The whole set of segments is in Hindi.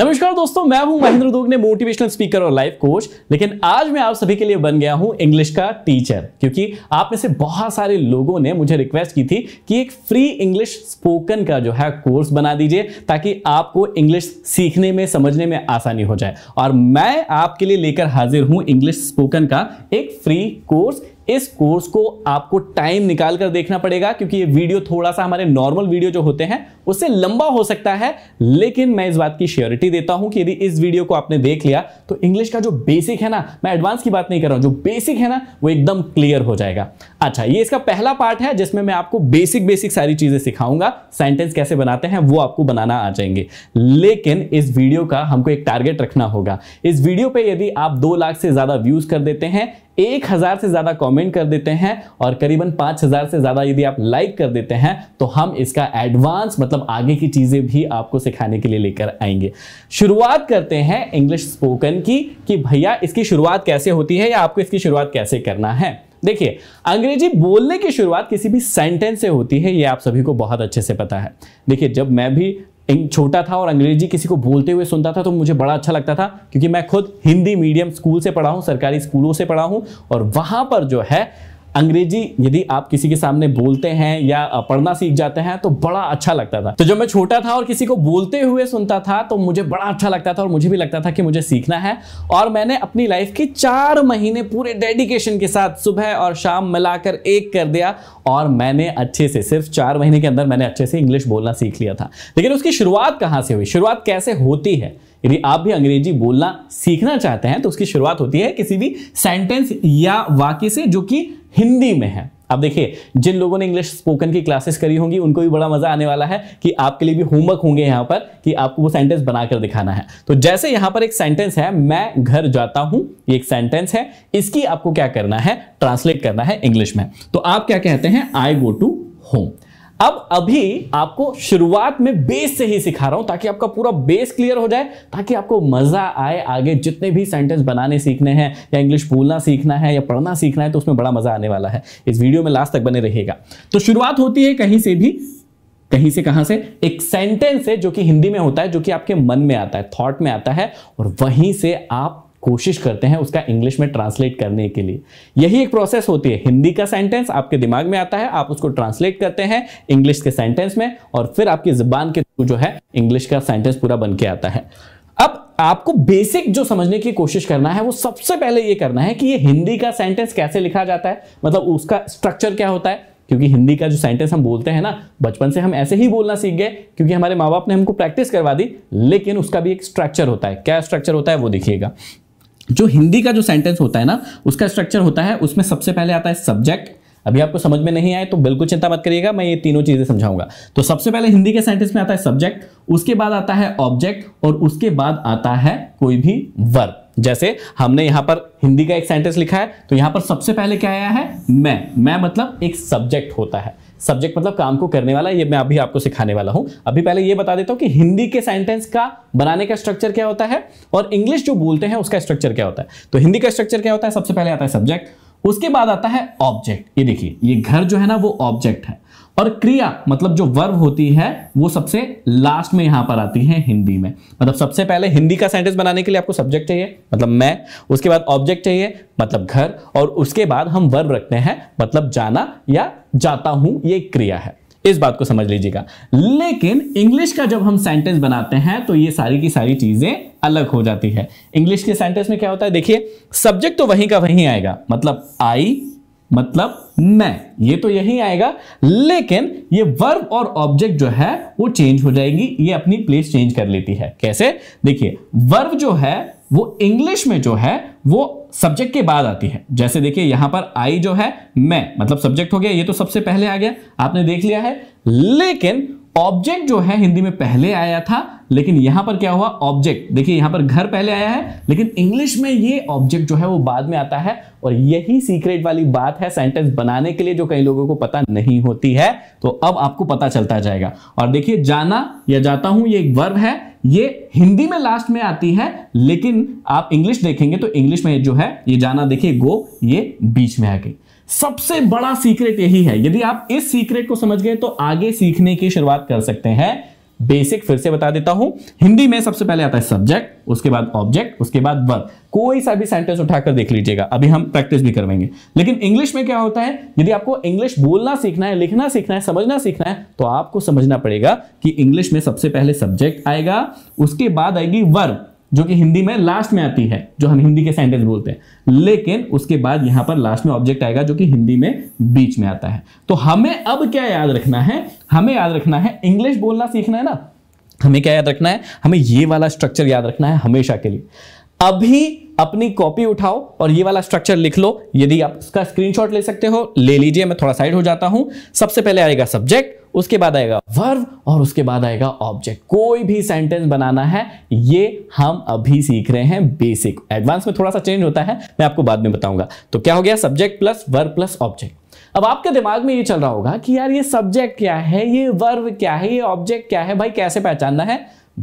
नमस्कार दोस्तों मैं हूं महेंद्र दुग ने मोटिवेशनल स्पीकर और लाइफ कोच लेकिन आज मैं आप सभी के लिए बन गया हूं इंग्लिश का टीचर क्योंकि आप में से बहुत सारे लोगों ने मुझे रिक्वेस्ट की थी कि एक फ्री इंग्लिश स्पोकन का जो है कोर्स बना दीजिए ताकि आपको इंग्लिश सीखने में समझने में आसानी हो जाए और मैं आपके लिए लेकर हाजिर हूं इंग्लिश स्पोकन का एक फ्री कोर्स इस कोर्स को आपको टाइम निकाल कर देखना पड़ेगा क्योंकि ये वीडियो थोड़ा सा हमारे नॉर्मल वीडियो जो होते हैं उससे लंबा हो सकता है लेकिन मैं इस बात की श्योरिटी देता हूं कि यदि इस वीडियो को आपने देख लिया तो इंग्लिश का जो बेसिक है ना मैं एडवांस की बात नहीं कर रहा हूं जो बेसिक है ना वो एकदम क्लियर हो जाएगा अच्छा ये इसका पहला पार्ट है जिसमें मैं आपको बेसिक बेसिक सारी चीजें सिखाऊंगा सेंटेंस कैसे बनाते हैं वो आपको बनाना आ जाएंगे लेकिन इस वीडियो का हमको एक टारगेट रखना होगा इस वीडियो पर यदि आप दो लाख से ज्यादा व्यूज कर देते हैं एक हज़ार से ज़्यादा कमेंट कर देते हैं और करीबन पांच हज़ार से ज़्यादा यदि आप लाइक कर देते हैं तो हम इसका एडवांस मतलब आगे की चीज़ें भी आपको सिखाने के लिए लेकर आएंगे शुरुआत करते हैं इंग्लिश स्पोकन की कि भैया इसकी शुरुआत कैसे होती है या आपको इसकी शुरुआत कैसे करना है देखिए अंग्रेजी बोलने की शुरुआत किसी भी सेंटेंस से होती है ये आप सभी को बहुत अच्छे से पता है देखिए जब मैं भी छोटा था और अंग्रेजी किसी को बोलते हुए सुनता था तो मुझे बड़ा अच्छा लगता था क्योंकि मैं खुद हिंदी मीडियम स्कूल से पढ़ा हूँ सरकारी स्कूलों से पढ़ा हूँ और वहाँ पर जो है अंग्रेजी यदि आप किसी के सामने बोलते हैं या पढ़ना सीख जाते हैं तो बड़ा अच्छा लगता था तो जब मैं छोटा था और किसी को बोलते हुए सुनता था तो मुझे बड़ा अच्छा लगता था और मुझे भी लगता था कि मुझे सीखना है और मैंने अपनी लाइफ के चार महीने पूरे डेडिकेशन के साथ सुबह और शाम मिलाकर एक कर दिया और मैंने अच्छे से सिर्फ चार महीने के अंदर मैंने अच्छे से इंग्लिश बोलना सीख लिया था लेकिन उसकी शुरुआत कहाँ से हुई शुरुआत कैसे होती है यदि आप भी अंग्रेजी बोलना सीखना चाहते हैं तो उसकी शुरुआत होती है किसी भी सेंटेंस या वाक्य से जो कि हिंदी में है अब देखिए जिन लोगों ने इंग्लिश स्पोकन की क्लासेस करी होंगी उनको भी बड़ा मजा आने वाला है कि आपके लिए भी होमवर्क होंगे यहां पर कि आपको वो सेंटेंस बनाकर दिखाना है तो जैसे यहां पर एक सेंटेंस है मैं घर जाता हूं ये एक सेंटेंस है इसकी आपको क्या करना है ट्रांसलेट करना है इंग्लिश में तो आप क्या कहते हैं आई गो टू होम अब अभी आपको शुरुआत में बेस से ही सिखा रहा हूं ताकि आपका पूरा बेस क्लियर हो जाए ताकि आपको मजा आए आगे जितने भी सेंटेंस बनाने सीखने हैं या इंग्लिश बोलना सीखना है या पढ़ना सीखना है तो उसमें बड़ा मजा आने वाला है इस वीडियो में लास्ट तक बने रहेगा तो शुरुआत होती है कहीं से भी कहीं से कहां से एक सेंटेंस है जो कि हिंदी में होता है जो कि आपके मन में आता है थॉट में आता है और वहीं से आप कोशिश करते हैं उसका इंग्लिश में ट्रांसलेट करने के लिए यही एक प्रोसेस होती है हिंदी का सेंटेंस आपके दिमाग में आता है आप उसको ट्रांसलेट करते हैं इंग्लिश के सेंटेंस में और फिर आपकी जबान के थ्रू जो है इंग्लिश का सेंटेंस पूरा बन के आता है अब आपको बेसिक जो समझने की कोशिश करना है वो सबसे पहले ये करना है कि ये हिंदी का सेंटेंस कैसे लिखा जाता है मतलब उसका स्ट्रक्चर क्या होता है क्योंकि हिंदी का जो सेंटेंस हम बोलते हैं ना बचपन से हम ऐसे ही बोलना सीख गए क्योंकि हमारे माँ बाप ने हमको प्रैक्टिस करवा दी लेकिन उसका भी एक स्ट्रक्चर होता है क्या स्ट्रक्चर होता है वो देखिएगा जो हिंदी का जो सेंटेंस होता है ना उसका स्ट्रक्चर होता है उसमें सबसे पहले आता है सब्जेक्ट अभी आपको समझ में नहीं आए तो बिल्कुल चिंता मत करिएगा मैं ये तीनों चीज़ें समझाऊंगा तो सबसे पहले हिंदी के सेंटेंस में आता है सब्जेक्ट उसके बाद आता है ऑब्जेक्ट और उसके बाद आता है कोई भी वर्ब जैसे हमने यहां पर हिंदी का एक सेंटेंस लिखा है तो यहां पर सबसे पहले क्या आया है मैं मैं मतलब एक सब्जेक्ट होता है सब्जेक्ट मतलब काम को करने वाला ये मैं अभी आपको सिखाने वाला हूं अभी पहले ये बता देता हूं कि हिंदी के सेंटेंस का बनाने का स्ट्रक्चर क्या होता है और इंग्लिश जो बोलते हैं उसका स्ट्रक्चर क्या होता है तो हिंदी का स्ट्रक्चर क्या होता है सबसे पहले आता है सब्जेक्ट उसके बाद आता है ऑब्जेक्ट ये देखिए ये घर जो है ना वो ऑब्जेक्ट है और क्रिया मतलब जो वर्ब होती है वो सबसे लास्ट में यहां पर आती है हिंदी में मतलब सबसे पहले हिंदी का सेंटेंस बनाने के लिए आपको सब्जेक्ट चाहिए मतलब मैं उसके बाद ऑब्जेक्ट चाहिए मतलब घर और उसके बाद हम वर्ब रखते हैं मतलब जाना या जाता हूं ये क्रिया है इस बात को समझ लीजिएगा लेकिन इंग्लिश का जब हम सेंटेंस बनाते हैं तो ये सारी की सारी चीजें अलग हो जाती है इंग्लिश के सेंटेंस में क्या होता है देखिए सब्जेक्ट तो वहीं का वहीं आएगा मतलब आई मतलब मैं ये तो यही आएगा लेकिन ये वर्ब और ऑब्जेक्ट जो है वो चेंज हो जाएगी ये अपनी प्लेस चेंज कर लेती है कैसे देखिए वर्ब जो है वो इंग्लिश में जो है वो सब्जेक्ट के बाद आती है जैसे देखिए यहां पर आई जो है मैं मतलब सब्जेक्ट हो गया ये तो सबसे पहले आ गया आपने देख लिया है लेकिन ऑब्जेक्ट जो है हिंदी में पहले आया था लेकिन यहां पर क्या हुआ ऑब्जेक्ट देखिए यहां पर घर पहले आया है लेकिन इंग्लिश में ये ऑब्जेक्ट जो है वो बाद में आता है और यही सीक्रेट वाली बात है सेंटेंस बनाने के लिए जो कई लोगों को पता नहीं होती है तो अब आपको पता चलता जाएगा और देखिए जाना या जाता हूं ये एक वर्ब है ये हिंदी में लास्ट में आती है लेकिन आप इंग्लिश देखेंगे तो इंग्लिश में जो है ये जाना देखिए गो ये बीच में आ गई सबसे बड़ा सीक्रेट यही है यदि आप इस सीक्रेट को समझ गए तो आगे सीखने की शुरुआत कर सकते हैं बेसिक फिर से बता देता हूं हिंदी में सबसे पहले आता है सब्जेक्ट उसके बाद ऑब्जेक्ट उसके बाद वर्ग कोई सा भी सेंटेंस उठाकर देख लीजिएगा अभी हम प्रैक्टिस भी करवाएंगे लेकिन इंग्लिश में क्या होता है यदि आपको इंग्लिश बोलना सीखना है लिखना सीखना है समझना सीखना है तो आपको समझना पड़ेगा कि इंग्लिश में सबसे पहले सब्जेक्ट आएगा उसके बाद आएगी वर्ग जो कि हिंदी में लास्ट में आती है जो हम हिंदी के सेंटेंस बोलते हैं लेकिन उसके बाद यहां पर लास्ट में ऑब्जेक्ट आएगा जो कि हिंदी में बीच में आता है तो हमें अब क्या याद रखना है हमें याद रखना है इंग्लिश बोलना सीखना है ना हमें क्या याद रखना है हमें ये वाला स्ट्रक्चर याद रखना है हमेशा के लिए अभी अपनी कॉपी उठाओ और ये वाला स्ट्रक्चर लिख लो यदि आप इसका स्क्रीनशॉट ले सकते हो ले लीजिए मैं थोड़ा साइड हो जाता हूं सबसे पहले आएगा सब्जेक्ट उसके बाद आएगा वर्ब और उसके बाद आएगा ऑब्जेक्ट कोई भी सेंटेंस बनाना है ये हम अभी सीख रहे हैं बेसिक एडवांस में थोड़ा सा चेंज होता है मैं आपको बाद में बताऊंगा तो क्या हो गया subject plus verb plus object अब आपके दिमाग में ये चल रहा होगा कि यार ये सब्जेक्ट क्या है ये वर्व क्या है ये ऑब्जेक्ट क्या है भाई कैसे पहचानना है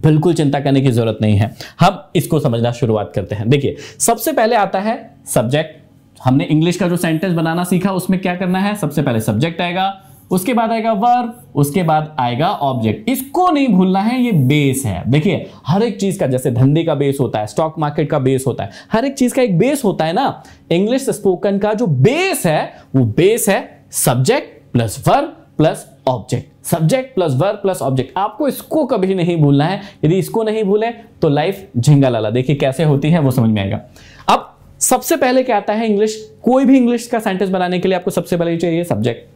बिल्कुल चिंता करने की जरूरत नहीं है हम इसको समझना शुरुआत करते हैं देखिए सबसे पहले आता है सब्जेक्ट हमने इंग्लिश का जो सेंटेंस बनाना सीखा उसमें क्या करना है सबसे पहले सब्जेक्ट आएगा उसके बाद आएगा वर्ब उसके बाद आएगा ऑब्जेक्ट इसको नहीं भूलना है ये बेस है देखिए हर एक चीज का जैसे धंधे का बेस होता है स्टॉक मार्केट का बेस होता है हर एक चीज का एक बेस होता है ना इंग्लिश स्पोकन का जो बेस है वो बेस है subject plus verb plus object subject plus verb plus object आपको इसको कभी नहीं भूलना है यदि इसको नहीं भूले तो लाइफ झिंगा लाला देखिए कैसे होती है वो समझ में आएगा अब सबसे पहले क्या आता है इंग्लिश कोई भी इंग्लिश का सेंटेंस बनाने के लिए आपको सबसे पहले चाहिए सब्जेक्ट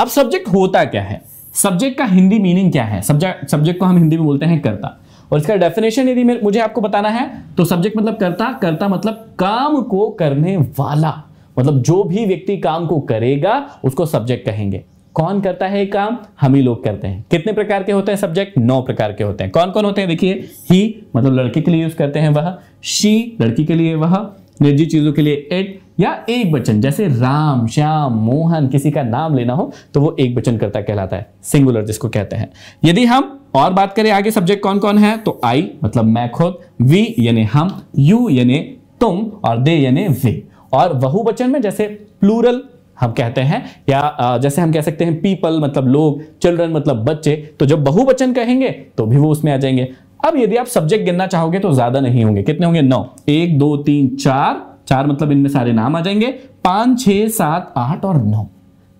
अब सब्जेक्ट होता क्या है सब्जेक्ट का हिंदी मीनिंग क्या है सब्जेक्ट सब्जेक्ट को हम हिंदी में बोलते हैं कर्ता और इसका डेफिनेशन यदि मुझे आपको बताना है तो सब्जेक्ट मतलब कर्ता कर्ता मतलब काम को करने वाला मतलब जो भी व्यक्ति काम को करेगा उसको सब्जेक्ट कहेंगे कौन करता है काम हम ही लोग करते हैं कितने प्रकार के होते हैं सब्जेक्ट नौ प्रकार के होते हैं कौन कौन होते हैं देखिए ही मतलब लड़के के लिए यूज करते हैं वह शी लड़की के लिए वह निजी चीजों के लिए इट या एक बचन जैसे राम श्याम मोहन किसी का नाम लेना हो तो वो एक बचन करता कहलाता है सिंगुलर जिसको कहते हैं यदि हम और बात करें आगे सब्जेक्ट कौन कौन है तो आई मतलब मैं खुद वी यानी हम यू यानी तुम और दे यानी वे और बहुवचन में जैसे प्लूरल हम कहते हैं या जैसे हम कह सकते हैं पीपल मतलब लोग चिल्ड्रन मतलब बच्चे तो जब बहुवचन कहेंगे तो भी वो उसमें आ जाएंगे अब यदि आप सब्जेक्ट गिनना चाहोगे तो ज्यादा नहीं होंगे कितने होंगे नौ एक दो तीन चार चार मतलब इनमें सारे नाम आ जाएंगे पांच छह सात आठ और नौ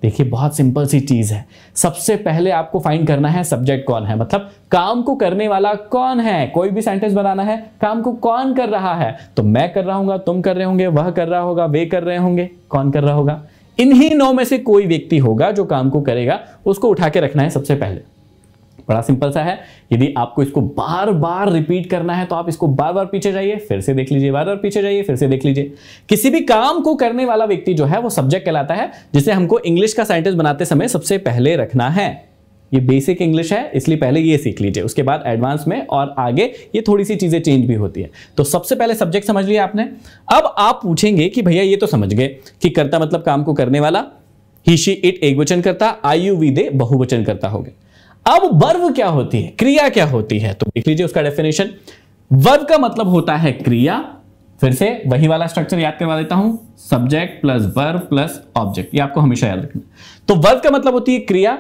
देखिए बहुत सिंपल सी चीज़ है सबसे पहले आपको फाइंड करना है सब्जेक्ट कौन है मतलब काम को करने वाला कौन है कोई भी सेंटेंस बनाना है काम को कौन कर रहा है तो मैं कर रहा हूँ तुम कर रहे होंगे वह कर रहा होगा वे कर रहे होंगे कौन कर रहा होगा इन्हीं नौ में से कोई व्यक्ति होगा जो काम को करेगा उसको उठा के रखना है सबसे पहले बड़ा सिंपल सा है यदि आपको इसको बार बार रिपीट करना है तो आप इसको बार बार पीछे जाइए फिर से देख लीजिए बार बार पीछे जाइए फिर से देख लीजिए किसी भी काम को करने वाला व्यक्ति जो है वो सब्जेक्ट कहलाता है जिसे हमको इंग्लिश का साइंटिस्ट बनाते समय सबसे पहले रखना है ये बेसिक इंग्लिश है इसलिए पहले ये सीख लीजिए उसके बाद एडवांस में और आगे ये थोड़ी सी चीज़ें चेंज भी होती है तो सबसे पहले सब्जेक्ट समझ लिया आपने अब आप पूछेंगे कि भैया ये तो समझ गए कि करता मतलब काम को करने वाला ही शी इट एक वचन करता आई यू वी दे बहुवचन करता हो गया अब वर्व क्या होती है क्रिया क्या होती है तो देख लीजिए उसका डेफिनेशन वर्व का मतलब होता है क्रिया फिर से वही वाला स्ट्रक्चर याद करवा देता हूं subject plus verb plus object ये आपको हमेशा याद रखना तो वर्व का मतलब होती है क्रिया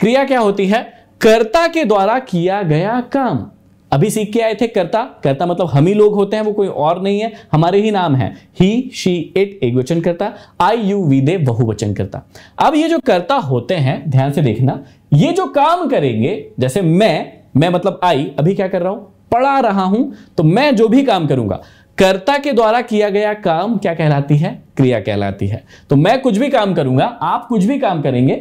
क्रिया क्या होती है कर्ता के द्वारा किया गया काम अभी सीख के आए थे कर्ता कर्ता मतलब हम ही लोग होते हैं वो कोई और नहीं है हमारे ही नाम है ही शी इट एक वचन करता आई यू वी दे बहुवचन करता अब ये जो कर्ता होते हैं ध्यान से देखना ये जो काम करेंगे जैसे मैं मैं मतलब आई अभी क्या कर रहा हूं पढ़ा रहा हूं तो मैं जो भी काम करूंगा कर्ता के द्वारा किया गया काम क्या कहलाती है क्रिया कहलाती है तो मैं कुछ भी काम करूंगा आप कुछ भी काम करेंगे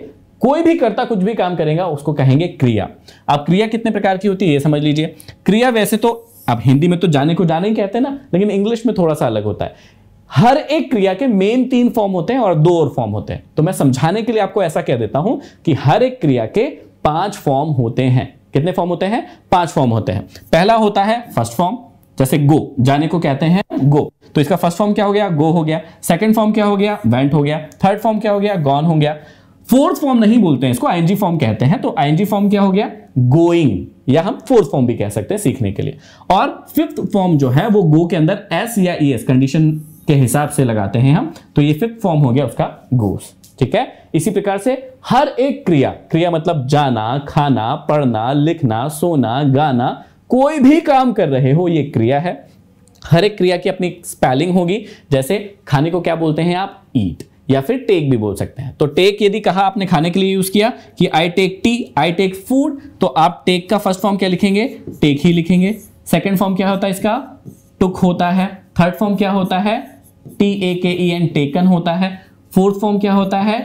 कोई भी कर्ता कुछ भी काम करेगा उसको कहेंगे क्रिया अब क्रिया कितने प्रकार की होती है ये समझ लीजिए क्रिया वैसे तो अब हिंदी में तो जाने को जाने ही कहते हैं ना लेकिन इंग्लिश में थोड़ा सा अलग होता है हर एक क्रिया के मेन तीन फॉर्म होते हैं और दो और फॉर्म होते हैं तो मैं समझाने के लिए आपको ऐसा कह देता हूं कि हर एक क्रिया के पांच फॉर्म होते हैं कितने फॉर्म होते हैं पांच फॉर्म होते हैं पहला होता है फर्स्ट फॉर्म जैसे गो जाने को कहते हैं गो तो इसका फर्स्ट फॉर्म क्या हो गया गो हो गया सेकंड फॉर्म क्या हो गया वेंट हो गया थर्ड फॉर्म क्या हो गया गॉन हो गया फोर्थ फॉर्म नहीं बोलते हैं इसको आईएनजी फॉर्म कहते हैं तो आईएनजी फॉर्म क्या हो गया गोइंग या हम फोर्थ फॉर्म भी कह सकते हैं सीखने के लिए और फिफ्थ फॉर्म जो है वो गो के अंदर एस या ई एस कंडीशन के हिसाब से लगाते हैं हम तो ये फिफ्थ फॉर्म हो गया उसका गोस ठीक है इसी प्रकार से हर एक क्रिया क्रिया मतलब जाना खाना पढ़ना लिखना सोना गाना कोई भी काम कर रहे हो ये क्रिया है हर एक क्रिया की अपनी स्पेलिंग होगी जैसे खाने को क्या बोलते हैं आप ईट या फिर टेक भी बोल सकते हैं तो टेक यदि कहा आपने खाने के लिए यूज किया कि I take tea I take food तो आप टेक का फर्स्ट फॉर्म क्या लिखेंगे टेक ही लिखेंगे सेकेंड फॉर्म क्या होता है इसका टुक होता है थर्ड फॉर्म क्या होता है टी ए के ई एन टेकन होता है फोर्थ फॉर्म क्या होता है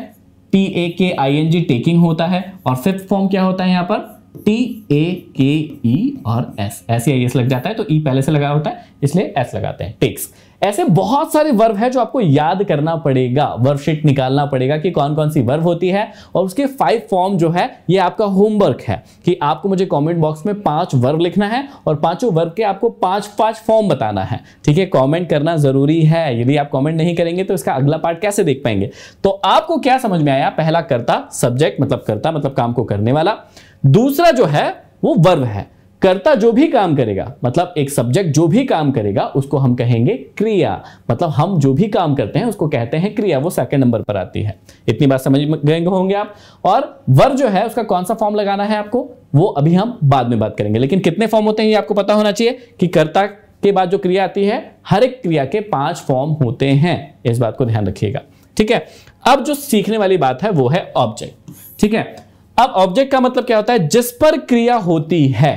टी ए के आई एन जी टेकिंग होता है और फिफ्थ फॉर्म क्या होता है यहां पर टी ए के ई और एस ऐसे आई एस लग जाता है तो ई e पहले से लगा होता है इसलिए एस लगाते हैं टेक्स ऐसे बहुत सारे वर्ब है जो आपको याद करना पड़ेगा वर्ब निकालना पड़ेगा कि कौन कौन सी वर्ब होती है और उसके फाइव फॉर्म जो है ये आपका होमवर्क है कि आपको मुझे कमेंट बॉक्स में पांच वर्ब लिखना है और पांचों वर्ब के आपको पांच पांच फॉर्म बताना है ठीक है कॉमेंट करना जरूरी है यदि आप कॉमेंट नहीं करेंगे तो इसका अगला पार्ट कैसे देख पाएंगे तो आपको क्या समझ में आया पहला करता सब्जेक्ट मतलब करता मतलब काम को करने वाला दूसरा जो है वो वर्व है कर्ता जो भी काम करेगा मतलब एक सब्जेक्ट जो भी काम करेगा उसको हम कहेंगे क्रिया मतलब हम जो भी काम करते हैं उसको कहते हैं क्रिया वो सेकंड नंबर पर आती है इतनी बात समझ गए होंगे आप और वर जो है उसका कौन सा फॉर्म लगाना है आपको वो अभी हम बाद में बात करेंगे लेकिन कितने फॉर्म होते हैं ये आपको पता होना चाहिए कि कर्ता के बाद जो क्रिया आती है हर एक क्रिया के पांच फॉर्म होते हैं इस बात को ध्यान रखिएगा ठीक है अब जो सीखने वाली बात है वो है ऑब्जेक्ट ठीक है अब ऑब्जेक्ट का मतलब क्या होता है जिस पर क्रिया होती है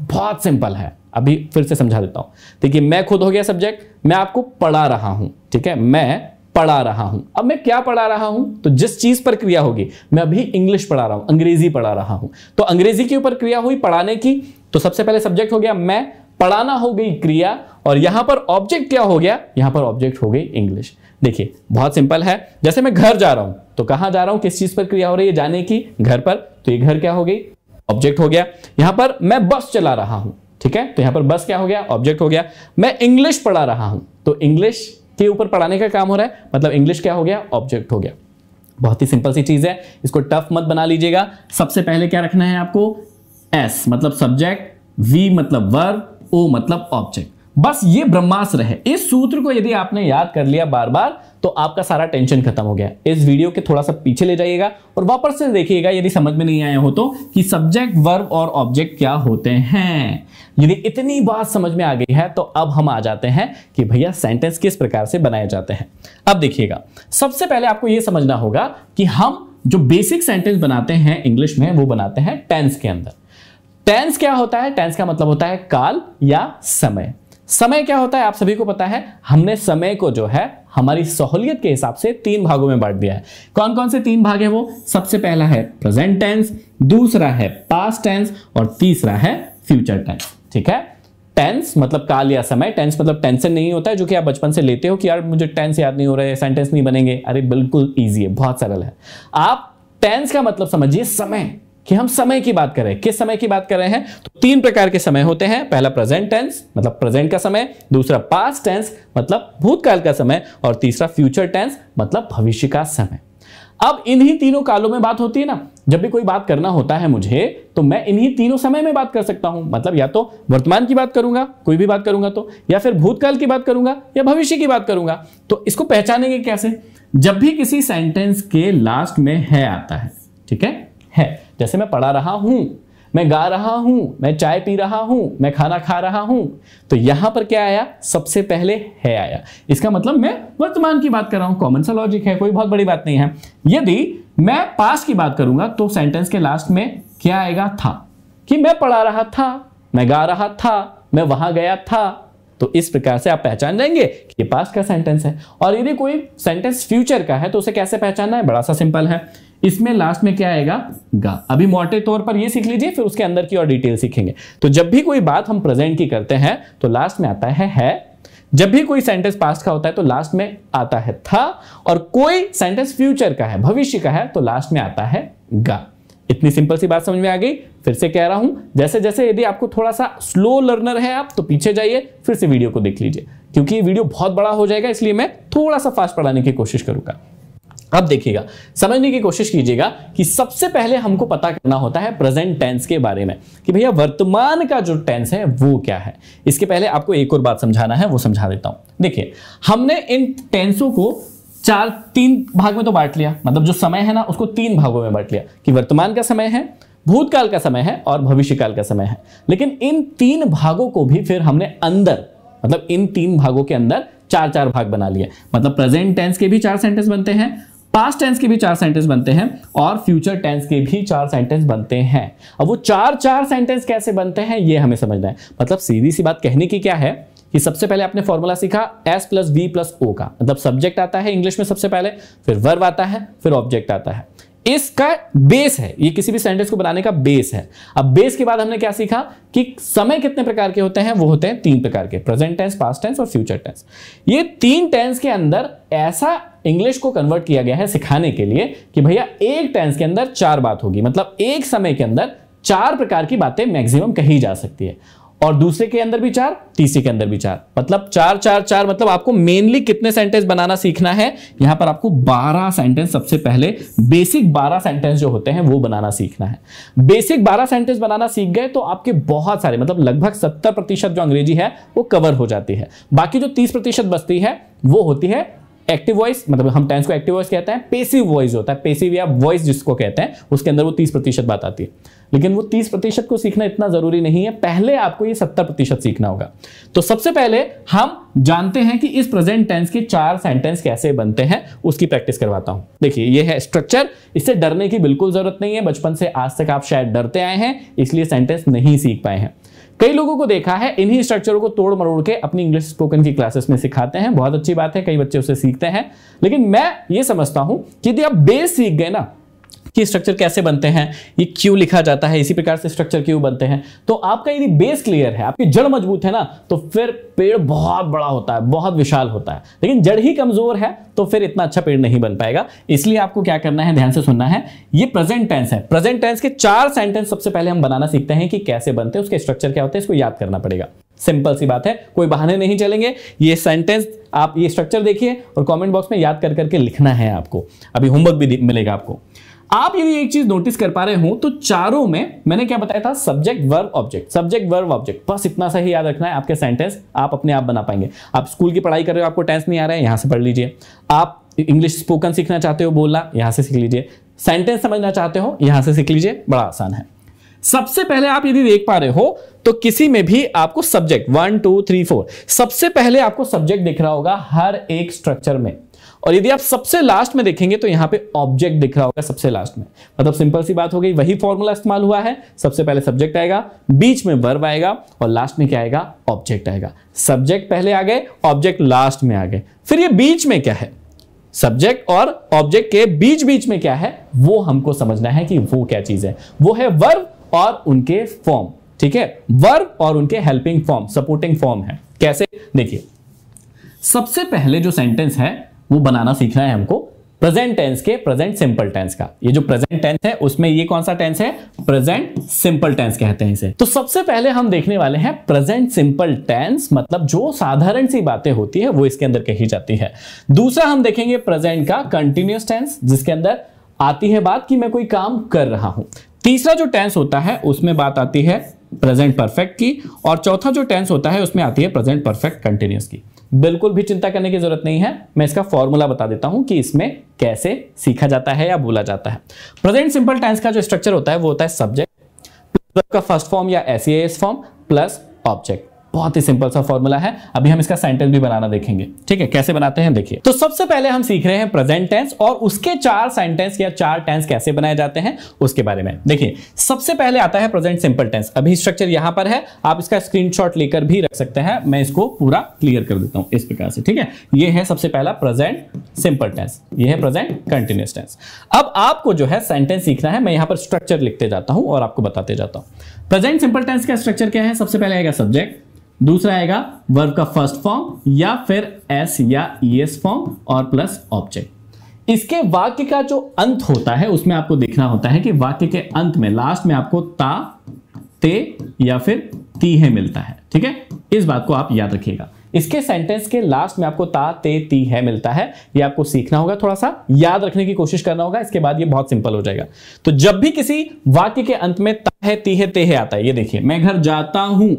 बहुत सिंपल है अभी फिर से समझा देता हूं देखिए मैं खुद हो गया सब्जेक्ट मैं आपको पढ़ा रहा हूं ठीक है मैं पढ़ा रहा हूं अब मैं क्या पढ़ा रहा हूं तो जिस चीज पर क्रिया होगी मैं अभी इंग्लिश पढ़ा रहा हूं अंग्रेजी पढ़ा रहा हूं तो अंग्रेजी के ऊपर क्रिया हुई पढ़ाने की तो सबसे पहले सब्जेक्ट हो गया मैं पढ़ाना हो गई क्रिया और यहां पर ऑब्जेक्ट क्या हो गया यहां पर ऑब्जेक्ट हो गई इंग्लिश देखिए बहुत सिंपल है जैसे मैं घर जा रहा हूं तो कहां जा रहा हूं किस चीज पर क्रिया हो रही है जाने की घर पर तो ये घर क्या हो गई ऑब्जेक्ट हो गया यहां पर मैं बस चला रहा हूं ठीक है तो यहां पर बस क्या हो गया ऑब्जेक्ट हो गया मैं इंग्लिश पढ़ा रहा हूं तो इंग्लिश के ऊपर पढ़ाने का काम हो रहा है मतलब इंग्लिश क्या हो गया ऑब्जेक्ट हो गया बहुत ही सिंपल सी चीज है इसको टफ मत बना लीजिएगा सबसे पहले क्या रखना है आपको एस मतलब सब्जेक्ट वी मतलब वर्ब ओ मतलब ऑब्जेक्ट बस ये ब्रह्मास्त्र है इस सूत्र को यदि आपने याद कर लिया बार बार तो आपका सारा टेंशन खत्म हो गया इस वीडियो के थोड़ा सा पीछे ले जाइएगा और वापस से देखिएगा यदि समझ में नहीं आया हो तो कि सब्जेक्ट वर्ब और ऑब्जेक्ट क्या होते हैं यदि इतनी बात समझ में आ गई है तो अब हम आ जाते हैं कि भैया सेंटेंस किस प्रकार से बनाए जाते हैं अब देखिएगा सबसे पहले आपको यह समझना होगा कि हम जो बेसिक सेंटेंस बनाते हैं इंग्लिश में वो बनाते हैं टेंस के अंदर टेंस क्या होता है टेंस का मतलब होता है काल या समय समय क्या होता है आप सभी को पता है हमने समय को जो है हमारी सहूलियत के हिसाब से तीन भागों में बांट दिया है कौन कौन से तीन भाग है वो सबसे पहला है प्रेजेंट टेंस दूसरा है पास्ट टेंस और तीसरा है फ्यूचर टेंस ठीक है टेंस मतलब काल या समय टेंस मतलब टेंशन नहीं होता है जो कि आप बचपन से लेते हो कि यार मुझे टेंस याद नहीं हो रहा है सेंटेंस नहीं बनेंगे अरे बिल्कुल ईजी है बहुत सरल है आप टेंस का मतलब समझिए समय कि हम समय की बात करें किस समय की बात कर रहे हैं तो तीन प्रकार के समय होते हैं पहला प्रेजेंट टेंस मतलब प्रेजेंट का समय दूसरा पास्ट टेंस मतलब भूतकाल का समय और तीसरा फ्यूचर टेंस मतलब भविष्य का समय अब इन्हीं तीनों कालों में बात होती है ना जब भी कोई बात करना होता है मुझे तो मैं इन्हीं तीनों समय में बात कर सकता हूं मतलब या तो वर्तमान की बात करूंगा कोई भी बात करूंगा तो या फिर भूतकाल की बात करूंगा या भविष्य की बात करूंगा तो इसको पहचानेंगे कैसे जब भी किसी सेंटेंस के लास्ट में है आता है ठीक है है जैसे मैं पढ़ा रहा हूँ मैं गा रहा हूँ मैं चाय पी रहा हूँ मैं खाना खा रहा हूँ तो यहाँ पर क्या आया सबसे पहले है आया इसका मतलब मैं वर्तमान की बात कर रहा हूँ कॉमन सा लॉजिक है कोई बहुत बड़ी बात नहीं है यदि मैं पास की बात करूंगा तो सेंटेंस के लास्ट में क्या आएगा था कि मैं पढ़ा रहा था मैं गा रहा था मैं वहां गया था तो इस प्रकार से आप पहचान जाएंगे कि पास का सेंटेंस है और यदि कोई सेंटेंस फ्यूचर का है तो उसे कैसे पहचानना है बड़ा सा सिंपल है इसमें लास्ट में क्या आएगा गा अभी मोटे तौर पर ये सीख लीजिए फिर उसके अंदर की और डिटेल सीखेंगे तो जब भी कोई बात हम प्रेजेंट की करते हैं तो लास्ट में आता है है जब भी कोई सेंटेंस पास्ट का होता है तो लास्ट में आता है था और कोई सेंटेंस फ्यूचर का है भविष्य का है तो लास्ट में आता है गा इतनी सिंपल सी बात समझ में आ गई फिर से कह रहा हूं जैसे जैसे यदि आपको थोड़ा सा स्लो लर्नर है आप तो पीछे जाइए फिर से वीडियो को देख लीजिए क्योंकि ये वीडियो बहुत बड़ा हो जाएगा इसलिए मैं थोड़ा सा फास्ट पढ़ाने की कोशिश करूंगा अब देखिएगा समझने की कोशिश कीजिएगा कि सबसे पहले हमको पता करना होता है प्रेजेंट टेंस के बारे में कि भैया वर्तमान का जो टेंस है वो क्या है इसके पहले आपको एक और बात समझाना है वो समझा देता हूं देखिए हमने इन टेंसों को चार तीन भाग में तो बांट लिया मतलब जो समय है ना उसको तीन भागों में बांट लिया कि वर्तमान का समय है भूतकाल का समय है और भविष्यकाल का समय है लेकिन इन तीन भागों को भी फिर हमने अंदर मतलब इन तीन भागों के अंदर चार चार भाग बना लिए मतलब प्रेजेंट टेंस के भी चार सेंटेंस बनते हैं पास टेंस के भी चार सेंटेंस बनते हैं और फ्यूचर टेंस के भी चार सेंटेंस बनते हैं अब वो चार चार सेंटेंस कैसे बनते हैं ये हमें समझना है मतलब सीधी सी बात कहने की क्या है कि सबसे पहले आपने फॉर्मूला सीखा S plus V plus O का मतलब सब्जेक्ट आता है इंग्लिश में सबसे पहले फिर वर्ब आता है फिर ऑब्जेक्ट आता है इसका बेस है ये किसी भी सेंटेंस को बनाने का बेस है अब बेस के बाद हमने क्या सीखा कि समय कितने प्रकार के होते हैं वो होते हैं तीन प्रकार के प्रेजेंट टेंस पास्ट टेंस और फ्यूचर टेंस ये तीन टेंस के अंदर ऐसा इंग्लिश को कन्वर्ट किया गया है सिखाने के लिए कि भैया एक टेंस के अंदर चार बात होगी मतलब एक समय के अंदर चार प्रकार की बातें मैक्सिमम कही जा सकती है और दूसरे के अंदर भी चार तीसरे के अंदर भी चार मतलब चार चार चार मतलब आपको मेनली कितने सेंटेंस बनाना सीखना है यहां पर आपको 12 सेंटेंस सबसे पहले बेसिक 12 सेंटेंस जो होते हैं वो बनाना सीखना है बेसिक 12 सेंटेंस बनाना सीख गए तो आपके बहुत सारे मतलब लगभग 70 प्रतिशत जो अंग्रेजी है वो कवर हो जाती है बाकी जो तीस प्रतिशत बचती है वो होती है एक्टिव वॉइस मतलब हम टेंस को एक्टिव वॉइस कहते हैं पेसिव वॉइस होता है पेसिव या वॉइस जिसको कहते हैं उसके अंदर वो तीस प्रतिशत बात आती है लेकिन वो तीस प्रतिशत को सीखना इतना जरूरी नहीं है पहले आपको ये सत्तर प्रतिशत सीखना होगा तो सबसे पहले हम जानते हैं कि इस प्रेजेंट टेंस के चार सेंटेंस कैसे बनते हैं उसकी प्रैक्टिस करवाता हूं देखिए ये है स्ट्रक्चर इससे डरने की बिल्कुल जरूरत नहीं है बचपन से आज तक आप शायद डरते आए हैं इसलिए सेंटेंस नहीं सीख पाए हैं कई लोगों को देखा है इन्हीं स्ट्रक्चरों को तोड़ मरोड़ के अपनी इंग्लिश स्पोकन की क्लासेस में सिखाते हैं बहुत अच्छी बात है कई बच्चे उसे सीखते हैं लेकिन मैं ये समझता हूं कि यदि आप बेस सीख गए ना कि स्ट्रक्चर कैसे बनते हैं ये क्यों लिखा जाता है इसी प्रकार से स्ट्रक्चर क्यों बनते हैं तो आपका यदि बेस क्लियर है आपकी जड़ मजबूत है ना तो फिर पेड़ बहुत बड़ा होता है बहुत विशाल होता है लेकिन जड़ ही कमजोर है तो फिर इतना अच्छा पेड़ नहीं बन पाएगा इसलिए आपको क्या करना है ध्यान से सुनना है ये प्रेजेंट टेंस है प्रेजेंट टेंस के चार सेंटेंस सबसे पहले हम बनाना सीखते हैं कि कैसे बनते हैं उसके स्ट्रक्चर क्या होते हैं इसको याद करना पड़ेगा सिंपल सी बात है कोई बहाने नहीं चलेंगे ये सेंटेंस आप ये स्ट्रक्चर देखिए और कमेंट बॉक्स में याद कर करके लिखना है आपको अभी होमवर्क भी मिलेगा आपको आप यदि एक चीज नोटिस कर पा रहे हो तो चारों में मैंने क्या बताया था subject verb object subject verb object बस इतना सा ही याद रखना है आपके सेंटेंस आप अपने आप बना पाएंगे आप स्कूल की पढ़ाई कर रहे हो आपको टेंस नहीं आ रहा है यहां से पढ़ लीजिए आप इंग्लिश स्पोकन सीखना चाहते हो बोलना यहां से सीख लीजिए सेंटेंस समझना चाहते हो यहां से सीख लीजिए बड़ा आसान है सबसे पहले आप यदि देख पा रहे हो तो किसी में भी आपको subject one two three four सबसे पहले आपको सब्जेक्ट दिख रहा होगा हर एक स्ट्रक्चर में और यदि आप सबसे लास्ट में देखेंगे तो यहां पे ऑब्जेक्ट दिख रहा होगा सबसे लास्ट में मतलब सिंपल सी बात हो गई वही फॉर्मूला इस्तेमाल हुआ है सबसे पहले सब्जेक्ट आएगा बीच में वर्ब आएगा और लास्ट में क्या आएगा ऑब्जेक्ट आएगा सब्जेक्ट पहले आ गए ऑब्जेक्ट लास्ट में आ गए फिर ये बीच में क्या है सब्जेक्ट और ऑब्जेक्ट के बीच बीच में क्या है वो हमको समझना है कि वो क्या चीज है वो है वर्ब और उनके फॉर्म ठीक है वर्ब और उनके हेल्पिंग फॉर्म सपोर्टिंग फॉर्म है कैसे देखिए सबसे पहले जो सेंटेंस है वो बनाना सीखना है हमको प्रेजेंट टेंस के प्रेजेंट सिंपल टेंस का ये जो प्रेजेंट टेंस है उसमें ये कौन सा टेंस है प्रेजेंट सिंपल टेंस कहते हैं इसे तो सबसे पहले हम देखने वाले हैं प्रेजेंट सिंपल टेंस मतलब जो साधारण सी बातें होती है वो इसके अंदर कही जाती है दूसरा हम देखेंगे प्रेजेंट का कंटिन्यूस टेंस जिसके अंदर आती है बात कि मैं कोई काम कर रहा हूं तीसरा जो टेंस होता है उसमें बात आती है प्रेजेंट परफेक्ट की और चौथा जो टेंस होता है उसमें आती है प्रेजेंट परफेक्ट कंटिन्यूस की बिल्कुल भी चिंता करने की जरूरत नहीं है मैं इसका फॉर्मूला बता देता हूं कि इसमें कैसे सीखा जाता है या बोला जाता है प्रेजेंट सिंपल टेंस का जो स्ट्रक्चर होता है वो होता है सब्जेक्ट का फर्स्ट फॉर्म या एस फॉर्म प्लस ऑब्जेक्ट बहुत ही सिंपल सा फॉर्मूला है अभी हम इसका सेंटेंस भी बनाना देखेंगे ठीक है कैसे बनाते हैं देखिए तो सबसे पहले हम सीख रहे हैं प्रेजेंट टेंस और उसके चार सेंटेंस या चार टेंस कैसे बनाए जाते हैं उसके बारे में देखिए सबसे पहले आता है प्रेजेंट सिंपल टेंस अभी स्ट्रक्चर यहां पर है आप इसका स्क्रीनशॉट लेकर भी रख सकते हैं मैं इसको पूरा क्लियर कर देता हूं इस प्रकार से ठीक है यह है सबसे पहला प्रेजेंट सिंपल टेंस ये है प्रेजेंट कंटिन्यूस टेंस अब आपको जो है सेंटेंस सीखना है मैं यहां पर स्ट्रक्चर लिखते जाता हूं और आपको बताते जाता हूं प्रेजेंट सिंपल टेंस का स्ट्रक्चर क्या है सबसे पहले आएगा सब्जेक्ट दूसरा आएगा वर्ब का फर्स्ट फॉर्म या फिर एस या ई एस फॉर्म और प्लस ऑब्जेक्ट इसके वाक्य का जो अंत होता है उसमें आपको देखना होता है कि वाक्य के अंत में लास्ट में आपको ता ते या फिर है मिलता है ठीक है इस बात को आप याद रखिएगा इसके सेंटेंस के लास्ट में आपको ता ते ती है मिलता है ये आपको सीखना होगा थोड़ा सा याद रखने की कोशिश करना होगा इसके बाद ये बहुत सिंपल हो जाएगा तो जब भी किसी वाक्य के अंत में ता है ती है ते है आता है ये देखिए मैं घर जाता हूं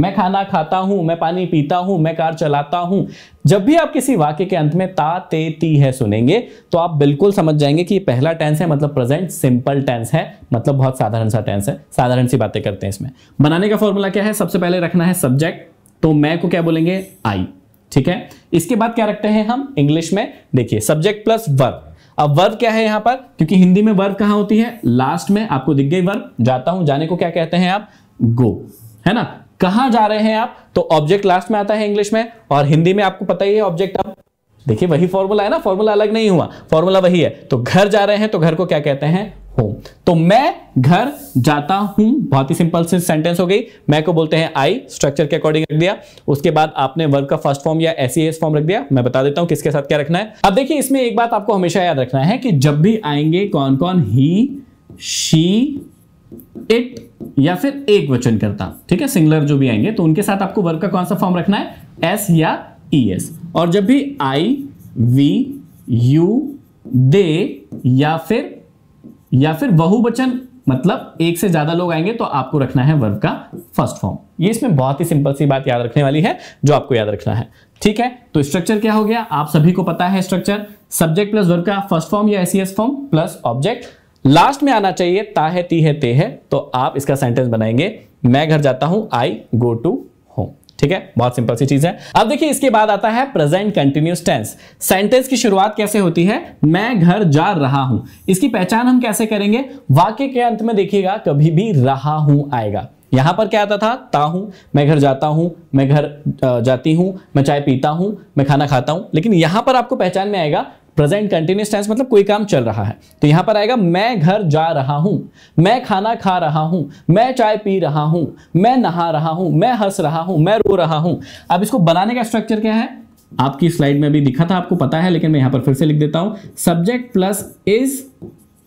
मैं खाना खाता हूं मैं पानी पीता हूं मैं कार चलाता हूं जब भी आप किसी वाक्य के अंत में ता ते ती है सुनेंगे तो आप बिल्कुल समझ जाएंगे कि ये पहला टेंस है मतलब प्रेजेंट सिंपल टेंस है मतलब बहुत साधारण सा टेंस है साधारण सी बातें करते हैं इसमें बनाने का फॉर्मूला क्या है सबसे पहले रखना है सब्जेक्ट तो मैं को क्या बोलेंगे आई ठीक है इसके बाद क्या रखते हैं हम इंग्लिश में देखिए सब्जेक्ट प्लस वर्ब अब वर्ब क्या है यहां पर क्योंकि हिंदी में वर्ब कहां होती है लास्ट में आपको दिख गई वर्ब जाता हूं जाने को क्या कहते हैं आप गो है ना कहां जा रहे हैं आप तो ऑब्जेक्ट लास्ट में आता है इंग्लिश में और हिंदी में आपको पता ही है ऑब्जेक्ट अब देखिए वही फॉर्मूला है ना फॉर्मूला अलग नहीं हुआ फॉर्मूला वही है तो घर जा रहे हैं तो घर को क्या कहते हैं होम तो मैं घर जाता हूं बहुत ही सिंपल से सेंटेंस हो गई मैं को बोलते हैं आई स्ट्रक्चर के अकॉर्डिंग रख दिया उसके बाद आपने वर्ग का फर्स्ट फॉर्म या एस फॉर्म e रख दिया मैं बता देता हूं किसके साथ क्या रखना है अब देखिए इसमें एक बात आपको हमेशा याद रखना है कि जब भी आएंगे कौन कौन ही शी इट या फिर एक वचन करता ठीक है सिंगलर जो भी आएंगे तो उनके साथ आपको वर्ग का कौन सा फॉर्म रखना है एस या ई e एस और जब भी आई वी यू दे या फिर या फिर बहुवचन मतलब एक से ज्यादा लोग आएंगे तो आपको रखना है वर्ग का फर्स्ट फॉर्म ये इसमें बहुत ही सिंपल सी बात याद रखने वाली है जो आपको याद रखना है ठीक है तो स्ट्रक्चर क्या हो गया आप सभी को पता है स्ट्रक्चर सब्जेक्ट प्लस वर्ग का फर्स्ट फॉर्म या S form plus object last में आना चाहिए ता है ती है ते है तो आप इसका सेंटेंस बनाएंगे मैं घर जाता हूं आई गो टू होम ठीक है बहुत सिंपल सी चीज है अब देखिए इसके बाद आता है प्रेजेंट कंटिन्यूस टेंस सेंटेंस की शुरुआत कैसे होती है मैं घर जा रहा हूं इसकी पहचान हम कैसे करेंगे वाक्य के अंत में देखिएगा कभी भी रहा हूं आएगा यहां पर क्या आता था ता हूं मैं घर जाता हूं मैं घर जाती हूं मैं चाय पीता हूं मैं खाना खाता हूं लेकिन यहां पर आपको पहचान में आएगा प्रेजेंट कंटिन्यूस टेंस मतलब कोई काम चल रहा है तो यहां पर आएगा मैं घर जा रहा हूं मैं खाना खा रहा हूं मैं चाय पी रहा हूं मैं नहा रहा हूं मैं हंस रहा हूं मैं रो रहा हूं अब इसको बनाने का स्ट्रक्चर क्या है आपकी स्लाइड में भी दिखा था आपको पता है लेकिन मैं यहां पर फिर से लिख देता हूं subject plus is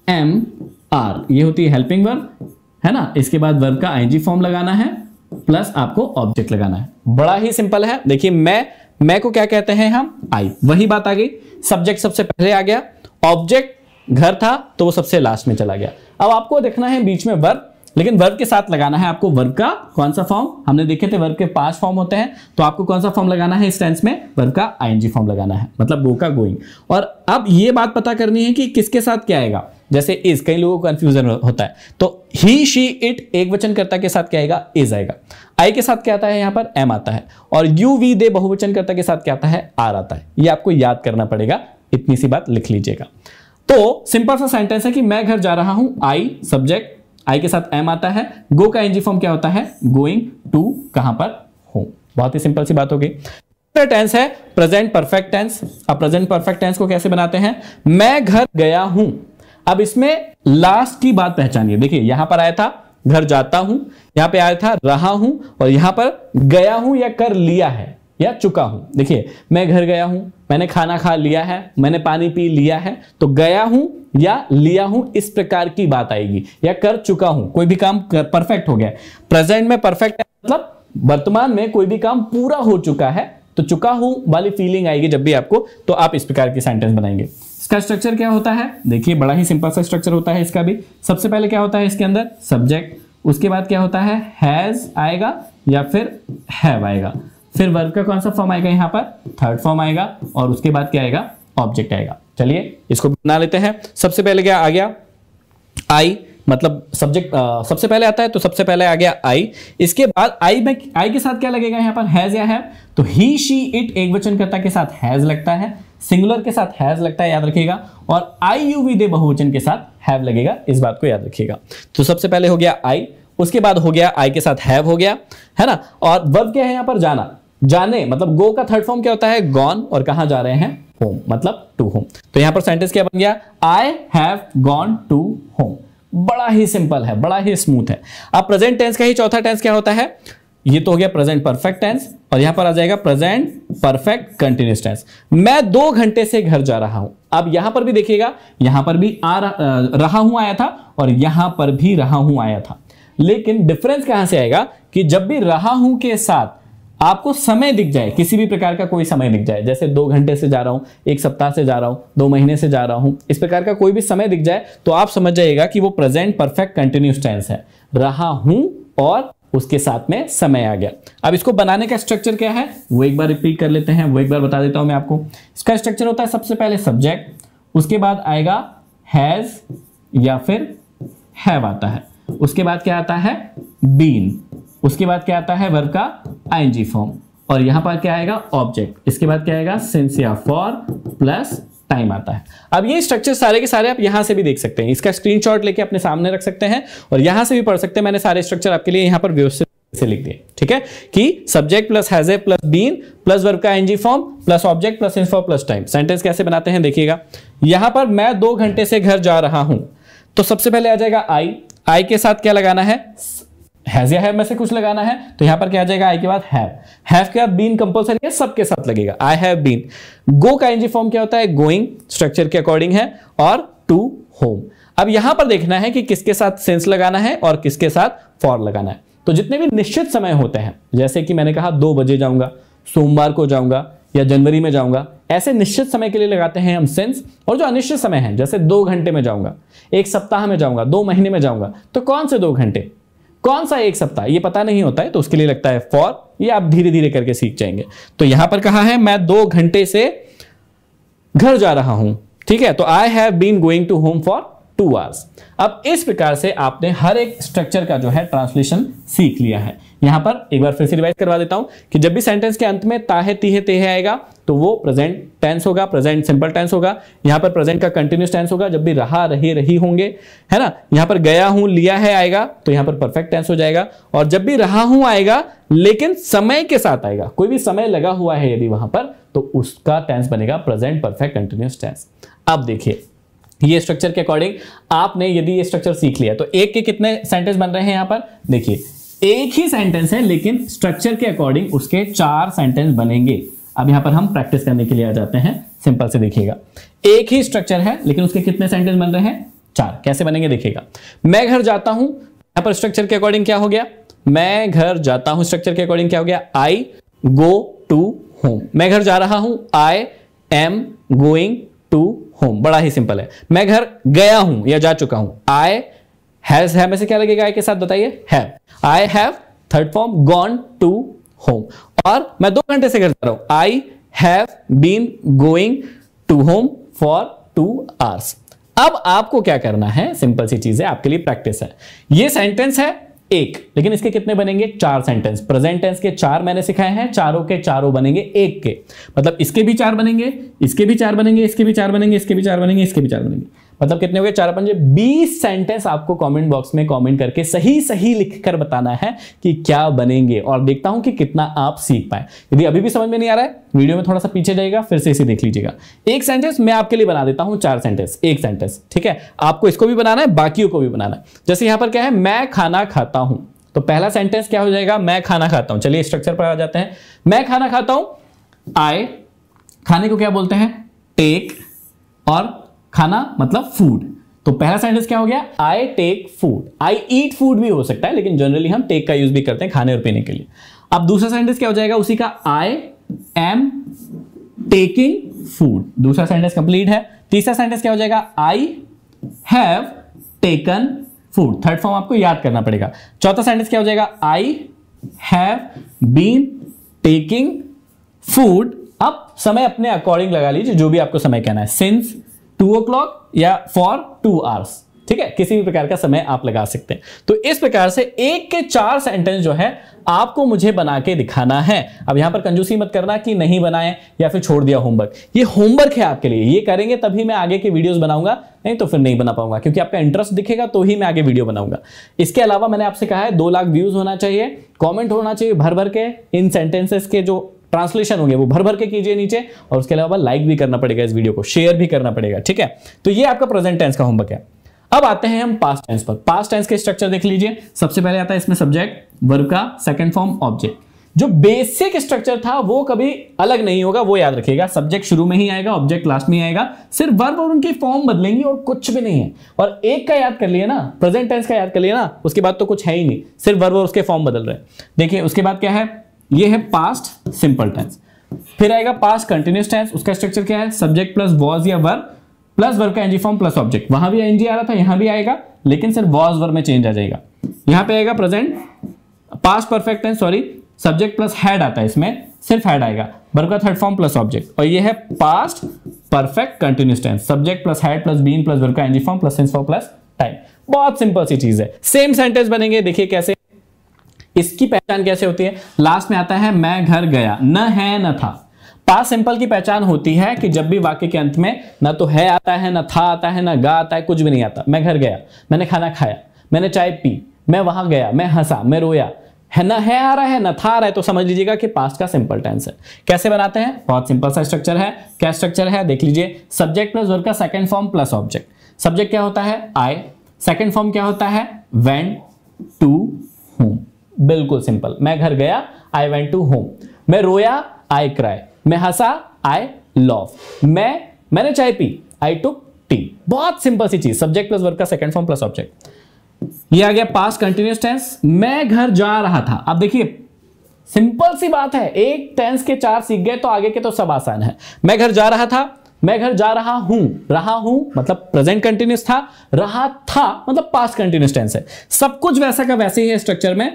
am are ये होती है हेल्पिंग वर्ब है ना इसके बाद वर्ब का आईएनजी फॉर्म लगाना है प्लस आपको ऑब्जेक्ट लगाना है बड़ा ही सिंपल है देखिए मैं मैं को क्या कहते हैं हम आई वही बात आ गई सब्जेक्ट सबसे पहले आ गया ऑब्जेक्ट घर था तो वो सबसे लास्ट में चला गया अब आपको देखना है बीच में वर्ग लेकिन वर्ग के साथ लगाना है आपको वर्ग का कौन सा फॉर्म हमने देखे थे वर्ग के पांच फॉर्म होते हैं तो आपको कौन सा फॉर्म लगाना है इस टेंस में वर्ग का आईएनजी फॉर्म लगाना है मतलब गो का गोइंग और अब ये बात पता करनी है कि किसके साथ क्या आएगा जैसे इज कई लोगों को कंफ्यूजन होता है तो ही शी इट एक वचन कर्ता के साथ क्या आएगा इज आएगा आई के साथ क्या आता है यहां पर एम आता है और यू वी दे बहुवचन करता के साथ क्या आता है आर आता है ये आपको याद करना पड़ेगा इतनी सी बात लिख लीजिएगा तो सिंपल सा सेंटेंस है कि मैं घर जा रहा हूं आई सब्जेक्ट आई के साथ एम आता है गो का एनजी फॉर्म क्या होता है गोइंग टू कहां पर होम बहुत ही सिंपल सी बात हो गई टेंस है प्रेजेंट परफेक्ट टेंस अब प्रेजेंट परफेक्ट टेंस को कैसे बनाते हैं मैं घर गया हूं अब इसमें लास्ट की बात पहचानिए देखिए यहां पर आया था घर जाता हूं यहां पे आया था रहा हूं और यहां पर गया हूं या कर लिया है या चुका हूं देखिए मैं घर गया हूं मैंने खाना खा लिया है मैंने पानी पी लिया है तो गया हूं या लिया हूं इस प्रकार की बात आएगी या कर चुका हूं कोई भी काम परफेक्ट हो गया प्रेजेंट में परफेक्ट मतलब वर्तमान में कोई भी काम पूरा हो चुका है तो चुका हूं वाली फीलिंग आएगी जब भी आपको तो आप इस प्रकार की सेंटेंस बनाएंगे इसका स्ट्रक्चर क्या होता है देखिए बड़ा ही सिंपल सा स्ट्रक्चर होता है इसका भी सबसे पहले क्या होता है इसके अंदर सब्जेक्ट उसके बाद क्या होता है हैज आएगा या फिर हैव आएगा फिर वर्ब का कौन सा फॉर्म आएगा यहाँ पर थर्ड फॉर्म आएगा और उसके बाद क्या आएगा ऑब्जेक्ट आएगा चलिए इसको बना लेते हैं सबसे पहले क्या आ गया आई मतलब सब्जेक्ट सबसे पहले आता है तो सबसे पहले आ गया आई इसके बाद आई में आई के साथ क्या लगेगा यहाँ पर हैज या है तो ही शी इट एक वचन कर्ता के साथ हैज लगता है सिंगुलर के साथ हैज लगता है याद रखिएगा और आई यू वी दे बहुवचन के साथ हैव लगेगा इस बात को याद रखिएगा तो सबसे पहले हो गया आई उसके बाद हो गया आई के साथ हैव हो गया है ना और वर्ब क्या है यहां पर जाना जाने मतलब गो का थर्ड फॉर्म क्या होता है गॉन और कहा जा रहे हैं होम मतलब टू होम तो यहां पर सेंटेंस क्या बन गया I have gone to home बड़ा ही सिंपल है बड़ा ही स्मूथ है अब प्रेजेंट टेंस का ही चौथा टेंस क्या होता है ये तो हो गया प्रेजेंट परफेक्ट टेंस और यहां पर आ जाएगा प्रेजेंट परफेक्ट कंटिन्यूस टेंस मैं दो घंटे से घर जा रहा हूं अब यहां पर भी देखिएगा यहां पर भी आ रहा हूं आया था और यहां पर भी रहा हूं आया था लेकिन डिफरेंस कहां से आएगा कि जब भी रहा हूं के साथ आपको समय दिख जाए किसी भी प्रकार का कोई समय दिख जाए जैसे दो घंटे से जा रहा हूं एक सप्ताह से जा रहा हूं दो महीने से जा रहा हूं इस प्रकार का कोई भी समय दिख जाए तो आप समझ जाएगा कि वो प्रेजेंट परफेक्ट कंटिन्यूस टेंस है रहा हूं और उसके साथ में समय आ गया अब इसको बनाने का स्ट्रक्चर क्या है वो एक बार रिपीट कर लेते हैं वो एक बार बता देता हूं मैं आपको इसका स्ट्रक्चर होता है सबसे पहले सब्जेक्ट उसके बाद आएगा हैज़ या फिर हैव आता है उसके बाद क्या आता है बीन उसके बाद क्या आता है वर्ब का आई फॉर्म और यहां पर क्या आएगा ऑब्जेक्ट इसके बाद क्या आएगा सिंस या फॉर प्लस टाइम आता है अब ये स्ट्रक्चर सारे के सारे आप यहां से भी देख सकते हैं इसका स्क्रीनशॉट लेके अपने सामने रख सकते हैं और यहां से भी पढ़ सकते हैं मैंने सारे स्ट्रक्चर आपके लिए यहां पर व्यवस्थित से लिख दिए ठीक है कि subject plus has a plus been plus verb का ing form plus object plus info plus time sentence कैसे बनाते हैं देखिएगा यहां पर मैं दो घंटे से घर जा रहा हूं तो सबसे पहले आ जाएगा आई आई के साथ क्या लगाना है हैज या हैव में से कुछ लगाना है तो यहां पर क्या आ जाएगा आई के बाद हैव हैव के बाद बीन कंपलसरी है सबके साथ लगेगा आई हैव बीन गो का एनजी फॉर्म क्या होता है गोइंग स्ट्रक्चर के अकॉर्डिंग है और टू होम अब यहां पर देखना है कि किसके साथ सेंस लगाना है और किसके साथ फॉर लगाना है तो जितने भी निश्चित समय होते हैं जैसे कि मैंने कहा दो बजे जाऊंगा सोमवार को जाऊंगा या जनवरी में जाऊंगा ऐसे निश्चित समय के लिए लगाते हैं हम सेंस और जो अनिश्चित समय है जैसे दो घंटे में जाऊंगा एक सप्ताह में जाऊंगा दो महीने में जाऊंगा तो कौन से दो घंटे कौन सा एक सप्ताह ये पता नहीं होता है तो उसके लिए लगता है फॉर ये आप धीरे धीरे करके सीख जाएंगे तो यहां पर कहा है मैं दो घंटे से घर जा रहा हूं ठीक है तो I have been going to home for two hours अब इस प्रकार से आपने हर एक स्ट्रक्चर का जो है ट्रांसलेशन सीख लिया है यहां पर एक बार फिर से रिवाइज करवा देता हूं कि जब भी सेंटेंस के अंत में ताहे तीहे तेहे आएगा तो वो प्रेजेंट टेंस होगा प्रेजेंट सिंपल टेंस होगा यहां पर प्रेजेंट का कंटिन्यूस टेंस होगा जब भी रहा रही रही होंगे है ना यहां पर गया हूं लिया है आएगा तो यहां पर परफेक्ट टेंस हो जाएगा और जब भी रहा हूं आएगा लेकिन समय के साथ आएगा कोई भी समय लगा हुआ है यदि वहां पर तो उसका टेंस बनेगा प्रेजेंट परफेक्ट कंटिन्यूस टेंस अब देखिए ये स्ट्रक्चर के अकॉर्डिंग आपने यदि ये स्ट्रक्चर सीख लिया तो एक के कितने सेंटेंस बन रहे हैं यहां पर देखिए एक ही सेंटेंस है लेकिन स्ट्रक्चर के अकॉर्डिंग उसके चार सेंटेंस बनेंगे अब यहां पर हम प्रैक्टिस करने के लिए आ जाते हैं सिंपल से देखिएगा एक ही स्ट्रक्चर है लेकिन उसके कितने सेंटेंस बन रहे हैं चार कैसे बनेंगे देखिएगा मैं घर जाता हूं यहां पर स्ट्रक्चर के अकॉर्डिंग क्या हो गया मैं घर जाता हूं स्ट्रक्चर के अकॉर्डिंग क्या हो गया आई गो टू होम मैं घर जा रहा हूं I am going to home बड़ा ही सिंपल है मैं घर गया हूं या जा चुका हूं आई हैज है में से क्या लगेगा आई के साथ बताइए have I have third form gone to home और मैं दो घंटे से घर जा रहा हूं I have been going to home for two hours अब आपको क्या करना है सिंपल सी चीज है आपके लिए प्रैक्टिस है ये सेंटेंस है एक लेकिन इसके कितने बनेंगे चार सेंटेंस प्रेजेंट टेंस के चार मैंने सिखाए हैं चारों के चारों बनेंगे एक के मतलब इसके भी चार बनेंगे इसके भी चार बनेंगे इसके भी चार बनेंगे इसके भी चार बनेंगे इसके भी चार बनेंगे मतलब कितने हो गए चार पंजे बीस सेंटेंस आपको कमेंट बॉक्स में कमेंट करके सही सही लिख कर बताना है कि क्या बनेंगे और देखता हूं कि कितना आप सीख पाए यदि अभी भी समझ में नहीं आ रहा है वीडियो में थोड़ा सा पीछे जाएगा फिर से इसे देख लीजिएगा एक सेंटेंस मैं आपके लिए बना देता हूं चार सेंटेंस एक सेंटेंस ठीक है आपको इसको भी बनाना है बाकी को भी बनाना है जैसे यहां पर क्या है मैं खाना खाता हूं तो पहला सेंटेंस क्या हो जाएगा मैं खाना खाता हूं चलिए स्ट्रक्चर पर आ जाते हैं मैं खाना खाता हूं आए खाने को क्या बोलते हैं टेक और खाना मतलब फूड तो पहला सेंटेंस क्या हो गया I take food I eat food भी हो सकता है लेकिन जनरली हम टेक का यूज भी करते हैं खाने और पीने के लिए अब दूसरा सेंटेंस क्या हो जाएगा उसी का आई एम टेकिंग फूड दूसरा सेंटेंस कंप्लीट है तीसरा सेंटेंस क्या हो जाएगा I have taken food third form आपको याद करना पड़ेगा चौथा सेंटेंस क्या हो जाएगा I have been taking food अब समय अपने अकॉर्डिंग लगा लीजिए जो भी आपको समय कहना है सिंस टू ओ या फॉर टू आवर्स ठीक है किसी भी प्रकार का समय आप लगा सकते हैं तो इस प्रकार से एक के चार सेंटेंस जो है आपको मुझे बना के दिखाना है अब यहां पर कंजूसी मत करना कि नहीं बनाए या फिर छोड़ दिया होमवर्क ये होमवर्क है आपके लिए ये करेंगे तभी मैं आगे के वीडियोस बनाऊंगा नहीं तो फिर नहीं बना पाऊंगा क्योंकि आपका इंटरेस्ट दिखेगा तो ही मैं आगे वीडियो बनाऊंगा इसके अलावा मैंने आपसे कहा है दो लाख व्यूज होना चाहिए कॉमेंट होना चाहिए भर भर के इन सेंटेंसेस के जो ट्रांसलेशन हो गया वो भर भर के कीजिए नीचे और उसके अलावा लाइक भी करना पड़ेगा इस वीडियो को शेयर भी करना पड़ेगा ठीक है तो ये आपका प्रेजेंट टेंस का होमवर्क है अब आते हैं हम पास्ट टेंस पर पास्ट टेंस के स्ट्रक्चर देख लीजिए सबसे पहले आता है इसमें सब्जेक्ट वर्ब का सेकंड फॉर्म ऑब्जेक्ट जो बेसिक स्ट्रक्चर था वो कभी अलग नहीं होगा वो याद रखिएगा सब्जेक्ट शुरू में ही आएगा ऑब्जेक्ट लास्ट में आएगा सिर्फ वर्ब और उनकी फॉर्म बदलेंगी और कुछ भी नहीं है और एक का याद कर लिए ना प्रेजेंट टेंस का याद कर लिए ना उसके बाद तो कुछ है ही नहीं सिर्फ वर्ब और उसके फॉर्म बदल रहे हैं देखिए उसके बाद क्या है ये है पास्ट सिंपल टेंस फिर आएगा पास्ट कंटिन्यूस टेंस उसका स्ट्रक्चर क्या है सब्जेक्ट प्लस वॉज या वर्ग प्लस वर्ग का एनजी फॉर्म प्लस ऑब्जेक्ट वहां भी एनजी आ रहा था यहां भी आएगा लेकिन सिर्फ वॉज वर्ग में चेंज आ जाएगा यहां पे आएगा present past perfect tense sorry subject plus had आता है इसमें सिर्फ हैड आएगा वर्ब का थर्ड फॉर्म प्लस ऑब्जेक्ट और ये है past perfect continuous tense subject plus had plus been plus verb का ing form plus since form plus time बहुत सिंपल सी चीज है सेम सेंटेंस बनेंगे देखिए कैसे इसकी पहचान कैसे होती है लास्ट में आता है मैं घर गया न है न था पास सिंपल की पहचान होती है कि जब भी वाक्य के अंत में ना तो है आता है ना था आता है ना गा आता है कुछ भी नहीं आता मैं घर गया मैंने खाना खाया मैंने चाय पी मैं वहां गया मैं हंसा मैं रोया है ना है आ रहा है ना था आ रहा है तो समझ लीजिएगा कि पास्ट का सिंपल टेंस है कैसे बनाते हैं बहुत सिंपल सा स्ट्रक्चर है क्या स्ट्रक्चर है देख लीजिए सब्जेक्ट प्लस वर्ग का second form plus object subject क्या होता है आई सेकंड फॉर्म क्या होता है वेन टू होम बिल्कुल सिंपल मैं घर गया आई वेंट टू होम मैं रोया आई क्राई मैं हंसा आई लव मैं मैंने चाय पी आई टुक टी बहुत सिंपल सी चीज सब्जेक्ट प्लस वर्ग का सेकंड फॉर्म प्लस ऑब्जेक्ट ये आ गया पास कंटिन्यूस टेंस मैं घर जा रहा था अब देखिए सिंपल सी बात है एक टेंस के चार सीख गए तो आगे के तो सब आसान है मैं घर जा रहा था मैं घर जा रहा हूं रहा हूं मतलब प्रेजेंट कंटिन्यूस था रहा था मतलब पास्ट कंटिन्यूस टेंस है सब कुछ वैसा का वैसे ही है स्ट्रक्चर में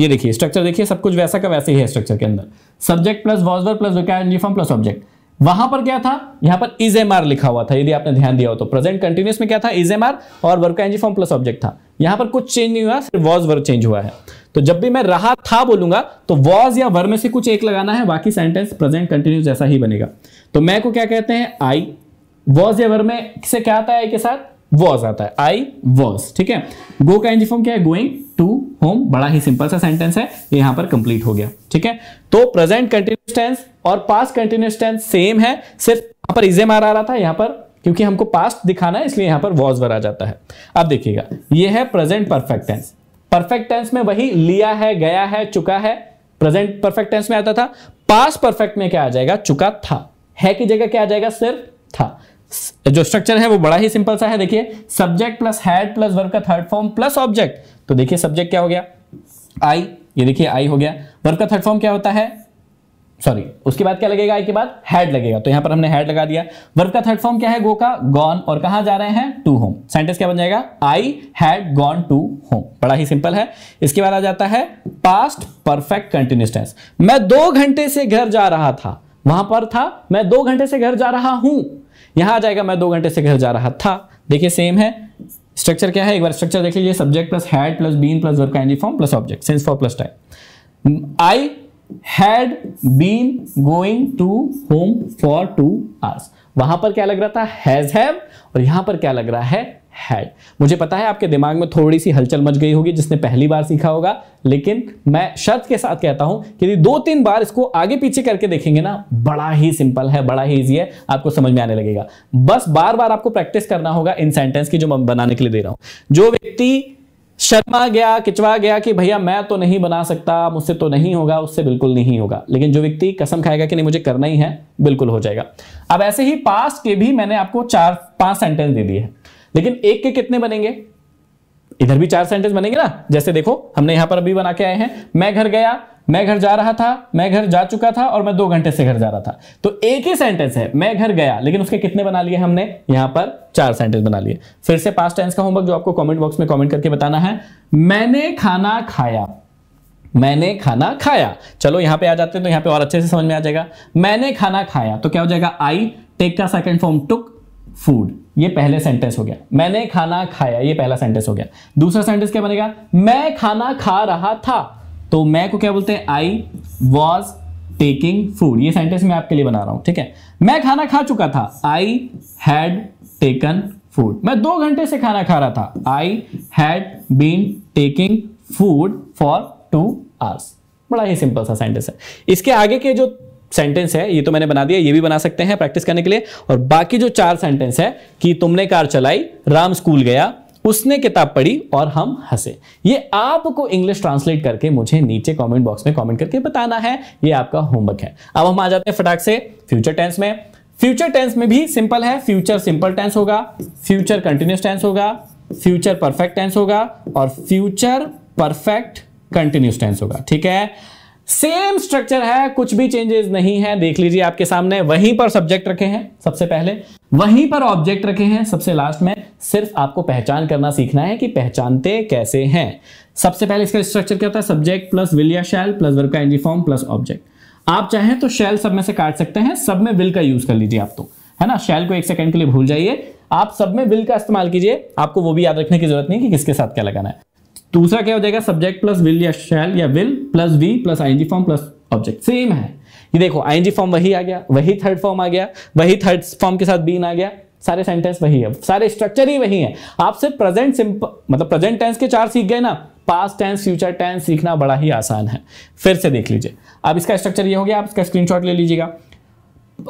ये देखिए स्ट्रक्चर देखिए सब कुछ वैसा का वैसे ही है स्ट्रक्चर के अंदर subject plus was were plus uniform plus object वहां पर क्या था यहां पर इज एम आर लिखा हुआ था यदि आपने ध्यान दिया हो तो प्रेजेंट कंटिन्यूस में क्या था इज एम आर और वर्क का एनजीफॉर्म प्लस ऑब्जेक्ट था यहां पर कुछ चेंज नहीं हुआ सिर्फ वॉज वर्क चेंज हुआ है तो जब भी मैं रहा था बोलूंगा तो वॉज या वर में से कुछ एक लगाना है बाकी सेंटेंस प्रेजेंट कंटिन्यूस जैसा ही बनेगा तो मैं को क्या कहते हैं आई वॉज या वर में से क्या आता है आई के साथ वॉज आता है आई वॉज ठीक है गो का एनजी फॉर्म क्या है गोइंग टू होम बड़ा ही सिंपल सा सेंटेंस है यहां पर कंप्लीट हो गया ठीक है तो प्रेजेंट कंटिन्यूस टेंस और पास्ट कंटिन्यूस टेंस सेम है सिर्फ यहां पर इजे मार आ रहा था यहां पर क्योंकि हमको पास्ट दिखाना है इसलिए यहां पर वॉज भरा जाता है अब देखिएगा यह है present perfect tense perfect tense में वही लिया है गया है चुका है प्रेजेंट परफेक्ट टेंस में आता था पास्ट परफेक्ट में क्या आ जाएगा चुका था है की जगह क्या आ जाएगा सिर्फ था जो स्ट्रक्चर है वो बड़ा ही सिंपल सा है देखिए subject plus had plus verb का थर्ड फॉर्म प्लस ऑब्जेक्ट तो देखिए सब्जेक्ट क्या हो गया आई ये देखिए आई हो गया वर्ब का थर्ड फॉर्म क्या होता है सॉरी उसके बाद क्या लगेगा आई के बाद हैड लगेगा तो यहां पर हमने हैड लगा दिया वर्ब का थर्ड फॉर्म क्या है गो का गॉन और कहा जा रहे हैं टू होम सेंटेंस क्या बन जाएगा I had gone to home बड़ा ही सिंपल है इसके बाद आ जाता है पास्ट परफेक्ट कंटिन्यूस टेंस मैं दो घंटे से घर जा रहा था वहां पर था मैं दो घंटे से घर जा रहा हूं यहाँ आ जाएगा मैं दो घंटे से घर जा रहा था देखिए सेम है स्ट्रक्चर क्या है एक बार स्ट्रक्चर देख लीजिए subject plus had plus been plus verb का form plus object since for plus time I had been going to home for two hours वहां पर क्या लग रहा था हैज हैव और यहां पर क्या लग रहा है हैड मुझे पता है आपके दिमाग में थोड़ी सी हलचल मच गई होगी जिसने पहली बार सीखा होगा लेकिन मैं शर्त के साथ कहता हूं कि यदि दो तीन बार इसको आगे पीछे करके देखेंगे ना बड़ा ही सिंपल है बड़ा ही ईजी है आपको समझ में आने लगेगा बस बार बार आपको प्रैक्टिस करना होगा इन सेंटेंस की जो मैं बनाने के लिए दे रहा हूं जो व्यक्ति शर्मा गया किचवा गया कि भैया मैं तो नहीं बना सकता मुझसे तो नहीं होगा उससे बिल्कुल नहीं होगा लेकिन जो व्यक्ति कसम खाएगा कि नहीं मुझे करना ही है बिल्कुल हो जाएगा अब ऐसे ही पास के भी मैंने आपको चार पांच सेंटेंस दे दिए हैं लेकिन एक के कितने बनेंगे इधर भी चार सेंटेंस बनेंगे ना जैसे देखो हमने यहां पर अभी बना के आए हैं मैं घर गया मैं घर जा रहा था मैं घर जा चुका था और मैं दो घंटे से घर जा रहा था तो एक ही सेंटेंस है मैं घर गया लेकिन उसके कितने बना लिए हमने यहां पर चार सेंटेंस बना लिए फिर से पास्ट टेंस का होमवर्क जो आपको कमेंट बॉक्स में कमेंट करके बताना है मैंने खाना खाया मैंने खाना खाया चलो यहां पर आ जाते हैं तो यहां पर और अच्छे से समझ में आ जाएगा मैंने खाना खाया तो क्या हो जाएगा आई टेक का सेकेंड फॉर्म टुक फूड ये पहले सेंटेंस हो गया मैंने खाना खाया ये पहला सेंटेंस हो गया दूसरा सेंटेंस क्या बनेगा मैं खाना खा रहा था तो मैं को क्या बोलते हैं आई वॉज टेकिंग फूड ये सेंटेंस मैं आपके लिए बना रहा हूं ठीक है मैं खाना खा चुका था आई हैड टेकन फूड मैं दो घंटे से खाना खा रहा था I had been taking food for two hours बड़ा ही सिंपल सा सेंटेंस है इसके आगे के जो सेंटेंस है ये तो मैंने बना दिया ये भी बना सकते हैं प्रैक्टिस करने के लिए और बाकी जो चार सेंटेंस है कि तुमने कार चलाई राम स्कूल गया उसने किताब पढ़ी और हम हंसे ये आपको इंग्लिश ट्रांसलेट करके मुझे नीचे कमेंट बॉक्स में कमेंट करके बताना है ये आपका होमवर्क है अब हम आ जाते हैं फटाक से फ्यूचर टेंस में फ्यूचर टेंस में भी सिंपल है फ्यूचर सिंपल टेंस होगा फ्यूचर कंटिन्यूस टेंस होगा फ्यूचर परफेक्ट टेंस होगा और फ्यूचर परफेक्ट कंटिन्यूस टेंस होगा ठीक है सेम स्ट्रक्चर है कुछ भी चेंजेस नहीं है देख लीजिए आपके सामने वहीं पर सब्जेक्ट रखे हैं सबसे पहले वहीं पर ऑब्जेक्ट रखे हैं सबसे लास्ट में सिर्फ आपको पहचान करना सीखना है कि पहचानते कैसे हैं सबसे पहले इसका स्ट्रक्चर क्या होता है सब्जेक्ट प्लस विल या शैल प्लस वर्क का एनजी प्लस ऑब्जेक्ट आप चाहें तो शैल सब में से काट सकते हैं सब में विल का यूज कर लीजिए आप तो है ना शैल को एक सेकंड के लिए भूल जाइए आप सब में विल का इस्तेमाल कीजिए आपको वो भी याद रखने की जरूरत नहीं कि किसके साथ क्या लगाना है दूसरा क्या हो जाएगा सब्जेक्ट प्लस विल या शैल या will plus V plus ING form plus object same है ये देखो आईएनजी फॉर्म वही आ गया वही थर्ड फॉर्म आ गया वही थर्ड फॉर्म के साथ बीन आ गया सारे सेंटेंस वही है सारे स्ट्रक्चर ही वही है आपसे प्रेजेंट सिंपल मतलब प्रेजेंट टेंस के चार सीख गए ना पास्ट टेंस फ्यूचर टेंस सीखना बड़ा ही आसान है फिर से देख लीजिए अब इसका स्ट्रक्चर ये हो गया आप इसका स्क्रीनशॉट ले लीजिएगा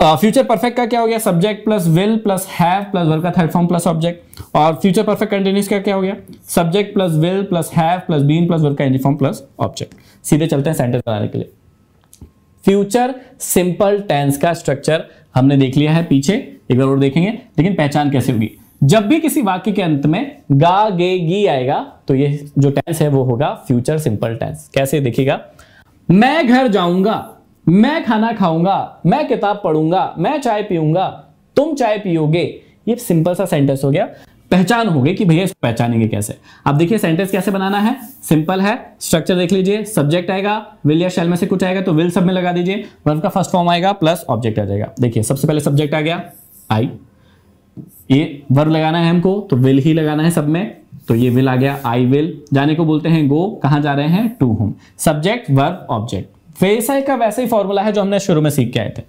फ्यूचर uh, परफेक्ट का क्या हो गया subject plus will plus have plus verb का थर्ड फॉर्म प्लस ऑब्जेक्ट और फ्यूचर परफेक्ट कंटिन्यूस का क्या हो गया subject plus will plus have plus been plus verb का फॉर्म प्लस ऑब्जेक्ट सीधे चलते हैं सेंटेंस बनाने के लिए फ्यूचर सिंपल टेंस का स्ट्रक्चर हमने देख लिया है पीछे एक बार और देखेंगे लेकिन पहचान कैसे होगी जब भी किसी वाक्य के अंत में गा गे गी आएगा तो ये जो टेंस है वो होगा फ्यूचर सिंपल टेंस कैसे देखिएगा मैं घर जाऊंगा मैं खाना खाऊंगा मैं किताब पढ़ूंगा मैं चाय पीऊंगा तुम चाय पियोगे ये सिंपल सा सेंटेंस हो गया पहचान हो गई कि भैया इसको पहचानेंगे कैसे अब देखिए सेंटेंस कैसे बनाना है सिंपल है स्ट्रक्चर देख लीजिए सब्जेक्ट आएगा विल या शैल में से कुछ आएगा तो विल सब में लगा दीजिए वर्ब का फर्स्ट फॉर्म आएगा प्लस ऑब्जेक्ट आ जाएगा देखिए सबसे पहले सब्जेक्ट आ गया आई ये वर्ब लगाना है हमको तो विल ही लगाना है सब में तो ये विल आ गया आई विल जाने को बोलते हैं गो कहां जा रहे हैं to home subject verb object वैसा का वैसा ही फॉर्मूला है जो हमने शुरू में सीख के आए थे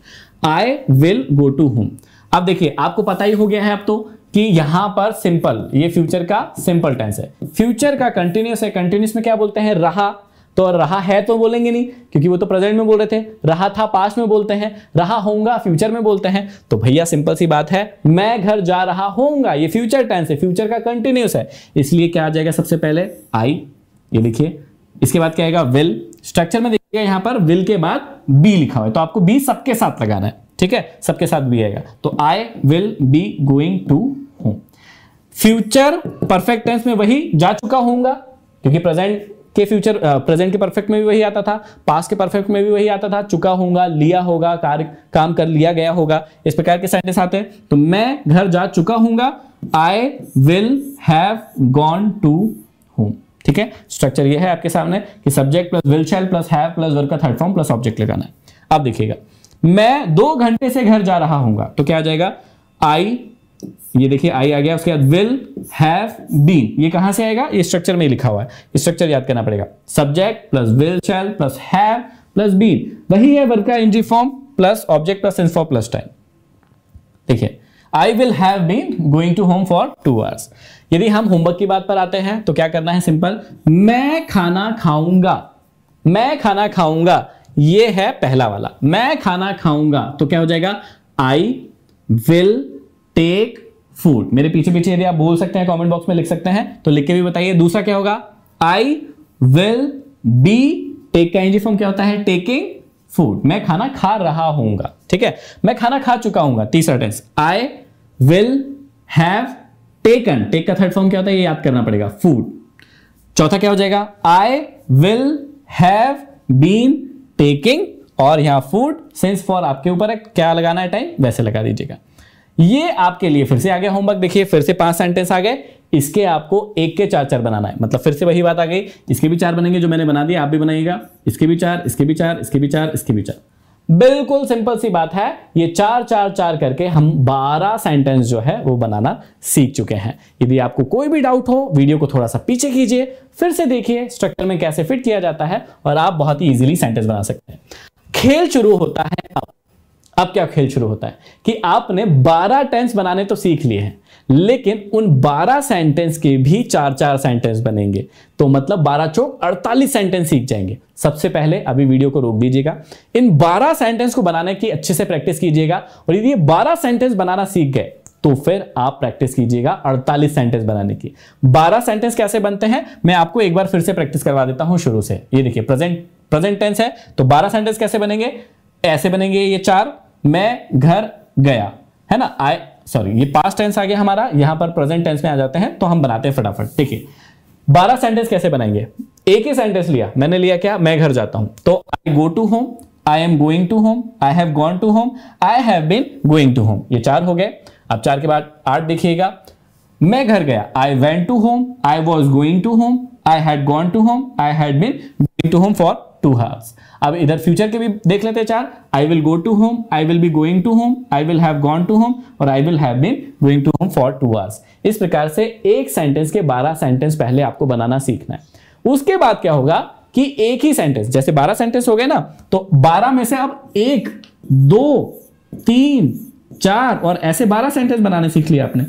I will go to home अब देखिए आपको पता ही हो गया है अब तो कि यहां पर सिंपल ये फ्यूचर का सिंपल टेंस है फ्यूचर का कंटिन्यूस है कंटिन्यूस में क्या बोलते हैं रहा तो रहा है तो बोलेंगे नहीं क्योंकि वो तो प्रेजेंट में बोल रहे थे रहा था पास्ट में बोलते हैं रहा होगा फ्यूचर में बोलते हैं तो भैया सिंपल सी बात है मैं घर जा रहा होऊंगा ये फ्यूचर टेंस है फ्यूचर का कंटिन्यूस है इसलिए क्या आ जाएगा सबसे पहले आई ये देखिए इसके बाद क्या आएगा विल स्ट्रक्चर में ये यहां पर विल के बाद बी लिखा हुआ है तो आपको बी सबके साथ लगाना है ठीक है सबके साथ बी आएगा तो I will be going to home future perfect tense में वही जा चुका होऊंगा क्योंकि प्रेजेंट के फ्यूचर प्रेजेंट के परफेक्ट में भी वही आता था पास के परफेक्ट में भी वही आता था चुका होऊंगा लिया होगा कार्य काम कर लिया गया होगा इस प्रकार के सेंटेंस आते हैं तो मैं घर जा चुका हूँ I will have gone to home ठीक है स्ट्रक्चर ये है आपके सामने कि subject plus will shall plus have plus verb का थर्ड फॉर्म प्लस ऑब्जेक्ट लगाना है अब देखिएगा मैं दो घंटे से घर जा रहा हूंगा तो क्या आ जाएगा आई ये देखिए आई आ गया उसके बाद विल हैव बीन ये कहां से आएगा ये स्ट्रक्चर में लिखा हुआ है स्ट्रक्चर याद करना पड़ेगा subject plus will shall plus have plus been वही है वर्क का ing form plus object plus inform plus time देखिए I will have been going to home for two hours यदि हम होमवर्क की बात पर आते हैं तो क्या करना है सिंपल मैं खाना खाऊंगा मैं खाना खाऊंगा ये है पहला वाला मैं खाना खाऊंगा तो क्या हो जाएगा आई विल टेक फूड मेरे पीछे पीछे यदि आप बोल सकते हैं कमेंट बॉक्स में लिख सकते हैं तो लिख के भी बताइए दूसरा क्या होगा आई विल बी टेक का एनजी फॉर्म क्या होता है टेकिंग फूड मैं खाना खा रहा हूंगा ठीक है मैं खाना खा चुका हूंगा तीसरा tense I will have taken take का थर्ड फॉर्म क्या होता है ये याद करना पड़ेगा फूड चौथा क्या हो जाएगा I will have been taking और यहां फूड सेंस फॉर आपके ऊपर है क्या लगाना है टाइम वैसे लगा दीजिएगा ये आपके लिए फिर से आ गया होमवर्क देखिए फिर से पांच सेंटेंस आ गए इसके आपको एक के चार चार बनाना है मतलब फिर से वही बात आ गई इसके भी चार बनेंगे जो मैंने बना दिया आप भी बनाइएगा इसके भी चार इसके भी चार इसके भी चार इसके भी चार बिल्कुल सिंपल सी बात है ये चार चार चार करके हम 12 सेंटेंस जो है वो बनाना सीख चुके हैं यदि आपको कोई भी डाउट हो वीडियो को थोड़ा सा पीछे कीजिए फिर से देखिए स्ट्रक्चर में कैसे फिट किया जाता है और आप बहुत ही इजीली सेंटेंस बना सकते हैं खेल शुरू होता है अब अब क्या खेल शुरू होता है कि आपने बारह टेंस बनाने तो सीख लिए हैं लेकिन उन 12 सेंटेंस के भी चार चार सेंटेंस बनेंगे तो मतलब 12 चौक 48 सेंटेंस सीख जाएंगे सबसे पहले अभी वीडियो को रोक दीजिएगा इन 12 सेंटेंस को बनाने की अच्छे से प्रैक्टिस कीजिएगा और यदि ये 12 सेंटेंस बनाना सीख गए तो फिर आप प्रैक्टिस कीजिएगा 48 सेंटेंस बनाने की 12 सेंटेंस कैसे बनते हैं मैं आपको एक बार फिर से प्रैक्टिस करवा देता हूं शुरू से ये देखिए प्रेजेंट प्रेजेंट टेंस है तो 12 सेंटेंस कैसे बनेंगे ऐसे बनेंगे ये चार मैं घर गया है ना आई सॉरी ये पास्ट टेंस आ गया हमारा यहां पर प्रेजेंट टेंस में आ जाते हैं तो हम बनाते हैं फटाफट ठीक है बारह सेंटेंस कैसे बनाएंगे एक ही सेंटेंस लिया मैंने लिया क्या मैं घर जाता हूं तो I go to home I am going to home I have gone to home I have been going to home ये चार हो गए अब चार के बाद आठ देखिएगा मैं घर गया I went to home I was going to home I had gone to home I had been going to home for two hours अब इधर फ्यूचर के भी देख लेते हैं चार I will go to home I will be going to home I will have gone to home और I will have been going to home for two hours इस प्रकार से एक सेंटेंस के बारह सेंटेंस पहले आपको बनाना सीखना है उसके बाद क्या होगा कि एक ही सेंटेंस जैसे बारह सेंटेंस हो गए ना तो बारह में से अब एक दो तीन चार और ऐसे बारह सेंटेंस बनाने सीख लिया आपने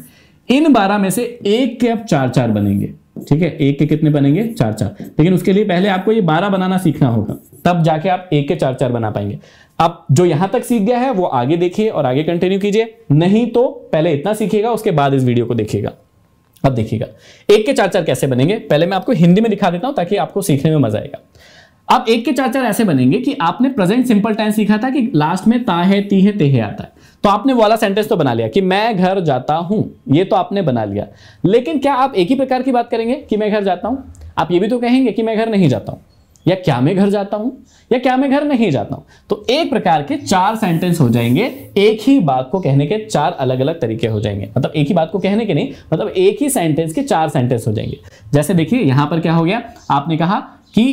इन बारह में से एक के अब चार चार बनेंगे ठीक है एक के कितने बनेंगे चार चार लेकिन उसके लिए पहले आपको ये बारह बनाना सीखना होगा तब जाके आप एक के चार चार बना पाएंगे अब जो यहां तक सीख गया है वो आगे देखिए और आगे कंटिन्यू कीजिए नहीं तो पहले इतना सीखिएगा उसके बाद इस वीडियो को देखिएगा अब देखिएगा एक के चार चार कैसे बनेंगे पहले मैं आपको हिंदी में दिखा देता हूं ताकि आपको सीखने में मजा आएगा अब एक के चार चार ऐसे बनेंगे कि आपने प्रेजेंट सिंपल टाइम सीखा था कि लास्ट में ता है ती है ते है आता है तो आपने वाला सेंटेंस तो बना लिया कि मैं घर जाता हूं ये तो आपने बना लिया लेकिन क्या आप एक ही प्रकार की बात करेंगे कि मैं घर जाता हूं आप ये भी तो कहेंगे कि मैं घर नहीं जाता हूं या क्या मैं घर जाता हूं या क्या मैं घर नहीं जाता हूं तो एक प्रकार के चार सेंटेंस हो जाएंगे एक ही बात को कहने के चार अलग अलग तरीके हो जाएंगे मतलब एक ही बात को कहने के नहीं मतलब एक ही सेंटेंस के चार सेंटेंस हो जाएंगे जैसे देखिए यहां पर क्या हो गया आपने कहा कि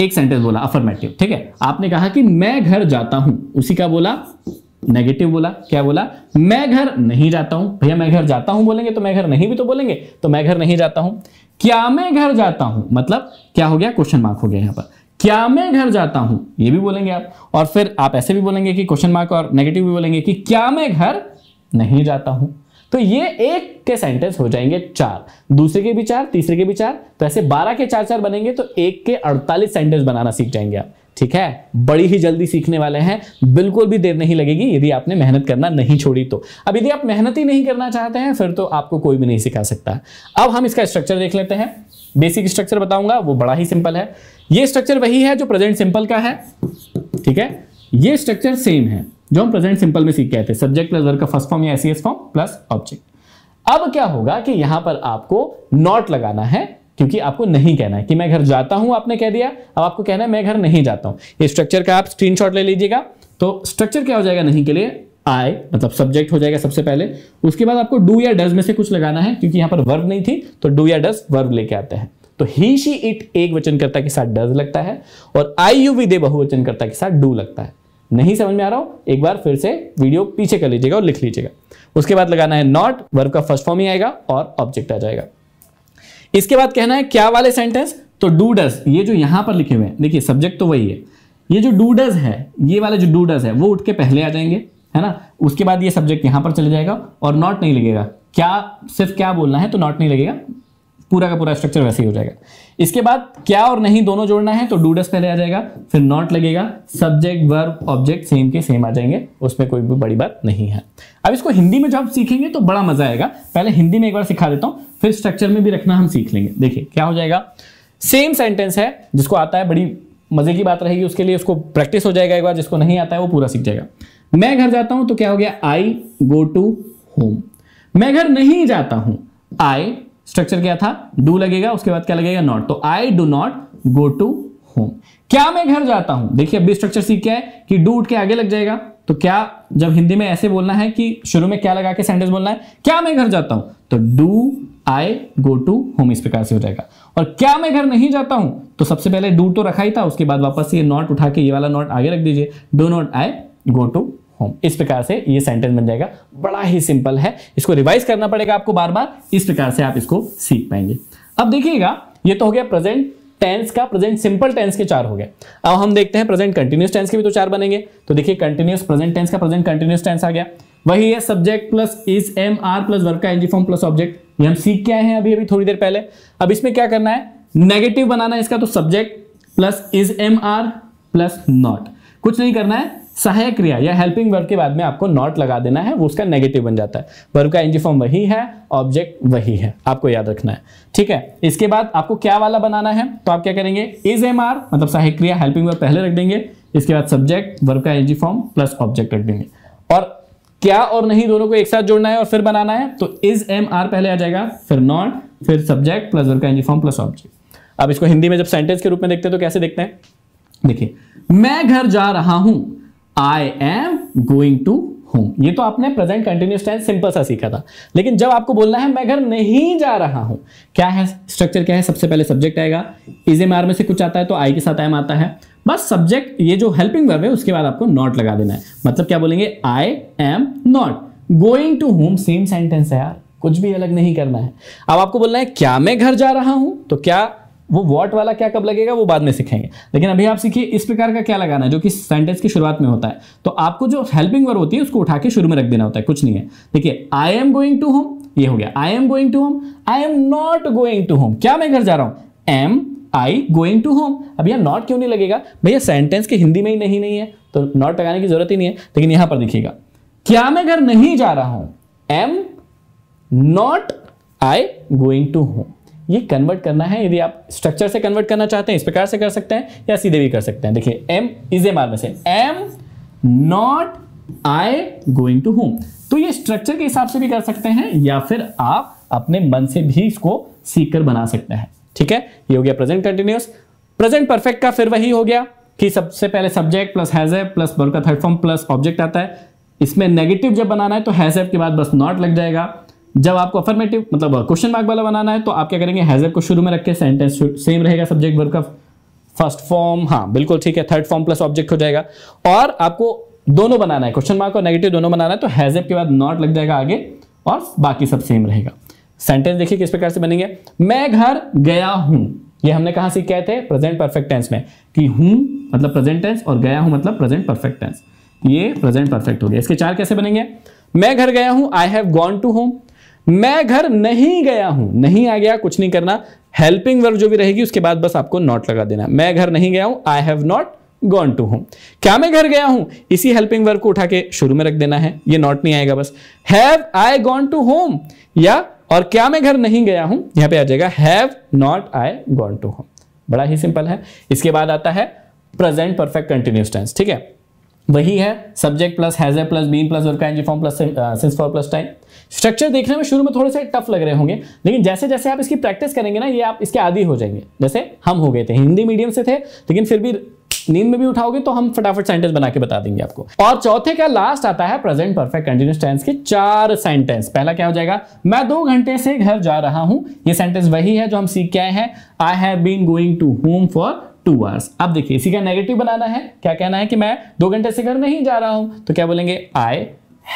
एक सेंटेंस बोला अफर्मेटिव ठीक है आपने कहा कि मैं घर जाता हूं उसी का बोला नेगेटिव बोला क्या बोला मैं घर नहीं जाता हूं भैया मैं घर जाता हूं बोलेंगे तो मैं घर नहीं भी तो बोलेंगे तो मैं घर नहीं जाता हूं क्या मैं घर जाता हूं मतलब क्या हो गया क्वेश्चन मार्क हो गया यहां पर क्या मैं घर जाता हूं ये भी बोलेंगे आप और फिर आप ऐसे भी बोलेंगे कि क्वेश्चन मार्क और नेगेटिव भी बोलेंगे कि क्या मैं घर नहीं जाता हूं तो ये एक के सेंटेंस हो जाएंगे चार दूसरे के भी चार तीसरे के भी चार तो ऐसे बारह के चार चार बनेंगे तो एक के अड़तालीस सेंटेंस बनाना सीख जाएंगे आप ठीक है बड़ी ही जल्दी सीखने वाले हैं बिल्कुल भी देर नहीं लगेगी यदि आपने मेहनत करना नहीं छोड़ी तो अब यदि आप मेहनत ही नहीं करना चाहते हैं फिर तो आपको कोई भी नहीं सिखा सकता अब हम इसका स्ट्रक्चर देख लेते हैं बेसिक स्ट्रक्चर बताऊंगा वो बड़ा ही सिंपल है ये स्ट्रक्चर वही है जो प्रेजेंट सिंपल का है ठीक है ये स्ट्रक्चर सेम है जो हम प्रेजेंट सिंपल में सीख के आए थे सब्जेक्ट प्लस का फर्स्ट फॉर्म या एस फॉर्म प्लस ऑब्जेक्ट अब क्या होगा कि यहां पर आपको नॉट लगाना है क्योंकि आपको नहीं कहना है कि मैं घर जाता हूं आपने कह दिया अब आपको कहना है मैं घर नहीं जाता हूं ये स्ट्रक्चर का आप स्क्रीन ले लीजिएगा तो स्ट्रक्चर क्या हो जाएगा नहीं के लिए आई मतलब सब्जेक्ट हो जाएगा सबसे पहले उसके बाद आपको डू या डज में से कुछ लगाना है क्योंकि यहां पर वर्ब नहीं थी तो डू या डज वर्ब लेके आते हैं तो ही शी इट एक वचनकर्ता के साथ डज लगता है और आई यू वी दे बहुवचनकर्ता के साथ डू लगता है नहीं समझ में आ रहा हूं एक बार फिर से वीडियो पीछे कर लीजिएगा और लिख लीजिएगा उसके बाद लगाना है नॉट वर्ब का फर्स्ट फॉर्म ही आएगा और ऑब्जेक्ट आ जाएगा इसके बाद कहना है क्या वाले सेंटेंस तो डूडस ये जो यहां पर लिखे हुए हैं देखिए सब्जेक्ट तो वही है ये जो डूडस है ये वाले जो डूडस है वो उठ के पहले आ जाएंगे है ना उसके बाद ये सब्जेक्ट यहां पर चले जाएगा और नॉट नहीं लगेगा क्या सिर्फ क्या बोलना है तो नॉट नहीं लगेगा पूरा का पूरा स्ट्रक्चर वैसे ही हो जाएगा इसके बाद क्या और नहीं दोनों जोड़ना है तो डूडस पहले आ जाएगा फिर नॉट लगेगा सब्जेक्ट वर्ब ऑब्जेक्ट सेम के सेम आ जाएंगे उसमें कोई भी बड़ी बात नहीं है अब इसको हिंदी में जो आप सीखेंगे तो बड़ा मजा आएगा पहले हिंदी में एक बार सिखा देता हूं फिर स्ट्रक्चर में भी रखना हम सीख लेंगे देखिए क्या हो जाएगा सेम सेंटेंस है जिसको आता है बड़ी मजे की बात रहेगी उसके लिए उसको प्रैक्टिस हो जाएगा एक बार जिसको नहीं आता है वो पूरा सीख जाएगा मैं घर जाता हूं तो क्या हो गया आई गो टू होम मैं घर नहीं जाता हूं आई स्ट्रक्चर क्या था डू लगेगा उसके बाद क्या लगेगा नॉट तो I do not go to home क्या मैं घर जाता हूं देखिए अभी स्ट्रक्चर सीख क्या है कि डू उठ के आगे लग जाएगा तो क्या जब हिंदी में ऐसे बोलना है कि शुरू में क्या लगा के सेंटेंस बोलना है क्या मैं घर जाता हूं तो do I go to home इस प्रकार से हो जाएगा और क्या मैं घर नहीं जाता हूं तो सबसे पहले डू तो रखा ही था उसके बाद वापस ये नॉट उठा के ये वाला नॉट आगे रख दीजिए do not I go to home इस प्रकार से ये सेंटेंस बन जाएगा बड़ा ही सिंपल है इसको रिवाइज करना पड़ेगा आपको बार बार इस प्रकार से आप इसको सीख पाएंगे अब देखिएगा ये तो हो गया प्रेजेंट टेंस का प्रेजेंट सिंपल टेंस के चार हो गए अब हम देखते हैं प्रेजेंट कंटिन्यूस टेंस के भी तो चार बनेंगे तो देखिए कंटिन्यूस प्रेजेंट टेंस का प्रेजेंट कंटिन्यूस टेंस आ गया वही है subject plus is am are plus verb का एनजी फॉर्म प्लस ऑब्जेक्ट ये हम सीख के आए हैं अभी अभी थोड़ी देर पहले अब इसमें क्या करना है नेगेटिव बनाना है इसका तो subject plus is am are plus not कुछ नहीं करना है सहायक क्रिया या हेल्पिंग वर्ब के बाद में आपको नॉट लगा देना है वो उसका नेगेटिव बन जाता है वर्ब का एनजी फॉर्म वही है ऑब्जेक्ट वही है आपको याद रखना है ठीक है इसके बाद आपको क्या वाला बनाना है तो आप क्या करेंगे इज एम आर मतलब सहायक क्रिया हेल्पिंग वर्ब पहले रख देंगे इसके बाद सब्जेक्ट वर्ग का एनजी फॉर्म प्लस ऑब्जेक्ट रख देंगे और क्या और नहीं दोनों को एक साथ जोड़ना है और फिर बनाना है तो इज एम आर पहले आ जाएगा फिर नॉट फिर सब्जेक्ट प्लस वर्ग का एनजी फॉर्म प्लस ऑब्जेक्ट अब इसको हिंदी में जब सेंटेंस के रूप में देखते हैं तो कैसे देखते हैं देखिए मैं घर जा रहा हूं I am going to home ये तो आपने प्रेजेंट कंटिन्यूस टेंस सिंपल सा सीखा था लेकिन जब आपको बोलना है मैं घर नहीं जा रहा हूं क्या है स्ट्रक्चर क्या है सबसे पहले सब्जेक्ट आएगा इज एम आर में से कुछ आता है तो आई के साथ एम आता है बस सब्जेक्ट ये जो हेल्पिंग वर्ब है उसके बाद आपको नॉट लगा देना है मतलब क्या बोलेंगे I am not going to home same sentence है यार कुछ भी अलग नहीं करना है अब आपको बोलना है क्या मैं घर जा रहा हूं तो क्या वो वॉट वाला क्या कब लगेगा वो बाद में सीखेंगे लेकिन अभी आप सीखिए इस प्रकार का क्या लगाना है जो कि सेंटेंस की शुरुआत में होता है तो आपको जो हेल्पिंग वर्ड होती है उसको उठा के शुरू में रख देना होता है कुछ नहीं है देखिए I am going to home ये हो गया I am going to home I am not going to home क्या मैं घर जा रहा हूं am I going to home अब यहाँ नॉट क्यों नहीं लगेगा भैया सेंटेंस के हिंदी में ही नहीं नहीं है तो नॉट लगाने की जरूरत ही नहीं है लेकिन यहां पर देखिएगा क्या मैं घर नहीं जा रहा हूं am not I going to home ये कन्वर्ट करना है यदि आप स्ट्रक्चर से कन्वर्ट करना चाहते हैं इस प्रकार से कर सकते हैं या सीधे भी कर सकते हैं देखिए एम इज ए आर से am not I going to home तो ये स्ट्रक्चर के हिसाब से भी कर सकते हैं या फिर आप अपने मन से भी इसको सीख कर बना सकते हैं ठीक है ये हो गया प्रेजेंट कंटिन्यूस प्रेजेंट परफेक्ट का फिर वही हो गया कि सबसे पहले subject plus has plus verb का थर्ड फॉर्म प्लस ऑब्जेक्ट आता है इसमें नेगेटिव जब बनाना है तो हैज के बाद बस नॉट लग जाएगा जब आपको अफर्मेटिव मतलब क्वेश्चन uh, मार्क वाला बनाना है तो आप क्या करेंगे हैजर को शुरू में रखें सेंटेंस सेम रहेगा सब्जेक्ट वर्ग का फर्स्ट फॉर्म हाँ बिल्कुल ठीक है थर्ड फॉर्म प्लस ऑब्जेक्ट हो जाएगा और आपको दोनों बनाना है क्वेश्चन मार्क और नेगेटिव दोनों बनाना है तो हैजर के बाद नॉट लग जाएगा आगे और बाकी सब सेम रहेगा सेंटेंस देखिए किस प्रकार से बनेंगे मैं घर गया हूं ये हमने कहा से कहते थे प्रेजेंट परफेक्ट टेंस में कि हूं मतलब प्रेजेंट टेंस और गया हूं मतलब प्रेजेंट परफेक्ट टेंस ये प्रेजेंट परफेक्ट हो गया इसके चार कैसे बनेंगे मैं घर गया हूं I have gone to home मैं घर नहीं गया हूं नहीं आ गया कुछ नहीं करना हेल्पिंग वर्ब जो भी रहेगी उसके बाद बस आपको नॉट लगा देना मैं घर नहीं गया हूं I have not gone to home क्या मैं घर गया हूं इसी हेल्पिंग वर्ब को उठा के शुरू में रख देना है ये नॉट नहीं आएगा बस have I gone to home या और क्या मैं घर नहीं गया हूं यहां पे आ जाएगा have not I gone to home बड़ा ही सिंपल है इसके बाद आता है प्रेजेंट परफेक्ट कंटिन्यूस टेंस ठीक है वही है subject plus has or plus been plus वर्का plus since for plus time structure देखने में शुरू में थोड़े से टफ लग रहे होंगे लेकिन जैसे जैसे आप इसकी प्रैक्टिस करेंगे ना ये आप इसके आदि हो जाएंगे जैसे हम हो गए थे हिंदी मीडियम से थे लेकिन फिर भी नींद में भी उठाओगे तो हम फटाफट सेंटेंस बना के बता देंगे आपको और चौथे का लास्ट आता है प्रेजेंट परफेक्ट कंटिन्यूस टेंस के चार सेंटेंस पहला क्या हो जाएगा मैं दो घंटे से घर जा रहा हूं ये सेंटेंस वही है जो हम सीख के आए हैं I have been going to home for two hours अब देखिए इसी का नेगेटिव बनाना है क्या कहना है कि मैं दो घंटे से घर नहीं जा रहा हूं तो क्या बोलेंगे आई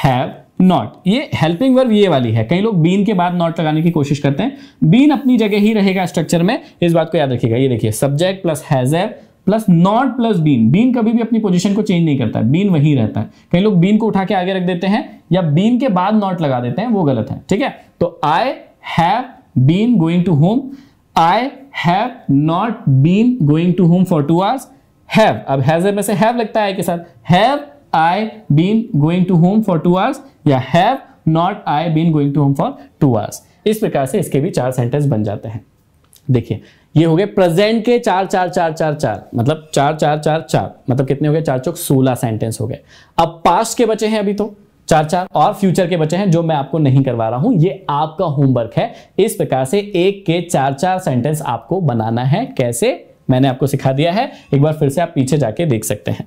हैव नॉट ये हेल्पिंग वर्ब ये वाली है कई लोग बीन के बाद नॉट लगाने की कोशिश करते हैं बीन अपनी जगह ही रहेगा स्ट्रक्चर में इस बात को याद रखिएगा ये देखिए subject plus has have plus not plus been been कभी भी अपनी पोजीशन को चेंज नहीं करता है बीन वही रहता है कई लोग बीन को उठा के आगे रख देते हैं या बीन के बाद नॉट लगा देते हैं वो गलत है ठीक है तो I have been going to home I have not been going to home for two hours have अब हैज में से हैव लगता है के साथ have I been going to home for two hours या have not I been going to home for two hours इस प्रकार से इसके भी चार सेंटेंस बन जाते हैं देखिए ये हो गए प्रेजेंट के चार चार चार चार चार मतलब चार चार चार चार मतलब कितने हो गए चार चौक सोलह सेंटेंस हो गए अब पास्ट के बचे हैं अभी तो चार चार और फ्यूचर के बचे हैं जो मैं आपको नहीं करवा रहा हूं ये आपका होमवर्क है इस प्रकार से एक के चार चार सेंटेंस आपको बनाना है कैसे मैंने आपको सिखा दिया है एक बार फिर से आप पीछे जाके देख सकते हैं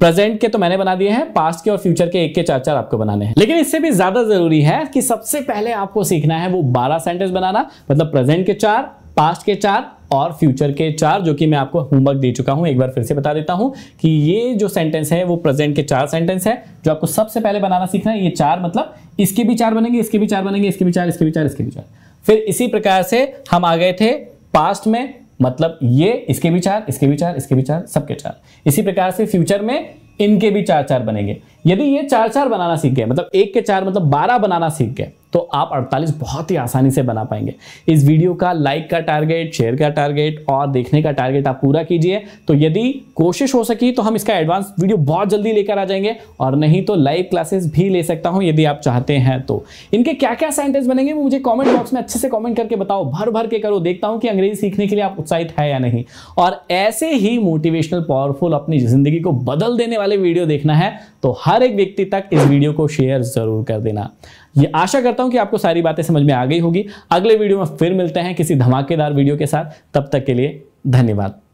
प्रेजेंट के तो मैंने बना दिए हैं पास्ट के और फ्यूचर के एक के चार चार आपको बनाने हैं लेकिन इससे भी ज्यादा जरूरी है कि सबसे पहले आपको सीखना है वो बारह सेंटेंस बनाना मतलब प्रेजेंट के चार पास्ट के चार और फ्यूचर के चार जो कि मैं आपको होमवर्क दे चुका हूं एक बार फिर से बता देता हूं कि ये जो सेंटेंस है वो प्रेजेंट के चार सेंटेंस है जो आपको सबसे पहले बनाना सीखना है ये चार मतलब इसके भी चार बनेंगे इसके भी चार बनेंगे इसके भी चार इसके भी चार इसके भी चार फिर इसी प्रकार से हम आ गए थे पास्ट में मतलब ये इसके भी चार इसके भी चार इसके भी चार सबके चार इसी प्रकार से फ्यूचर में इनके भी चार चार बनेंगे यदि ये चार चार बनाना सीख गए मतलब एक के चार मतलब बारह बनाना सीख गए तो आप 48 बहुत ही आसानी से बना पाएंगे इस वीडियो का लाइक का टारगेट शेयर का टारगेट और देखने का टारगेट आप पूरा कीजिए तो यदि कोशिश हो सकी तो हम इसका एडवांस वीडियो बहुत जल्दी लेकर आ जाएंगे और नहीं तो लाइव क्लासेस भी ले सकता हूं यदि आप चाहते हैं तो इनके क्या क्या साइंटिस्ट बनेंगे वो मुझे कॉमेंट बॉक्स में अच्छे से कॉमेंट करके बताओ भर भर के करो देखता हूं कि अंग्रेजी सीखने के लिए आप उत्साहित है या नहीं और ऐसे ही मोटिवेशनल पावरफुल अपनी जिंदगी को बदल देने वाले वीडियो देखना है तो हर एक व्यक्ति तक इस वीडियो को शेयर जरूर कर देना ये आशा करता हूं कि आपको सारी बातें समझ में आ गई होगी अगले वीडियो में फिर मिलते हैं किसी धमाकेदार वीडियो के साथ तब तक के लिए धन्यवाद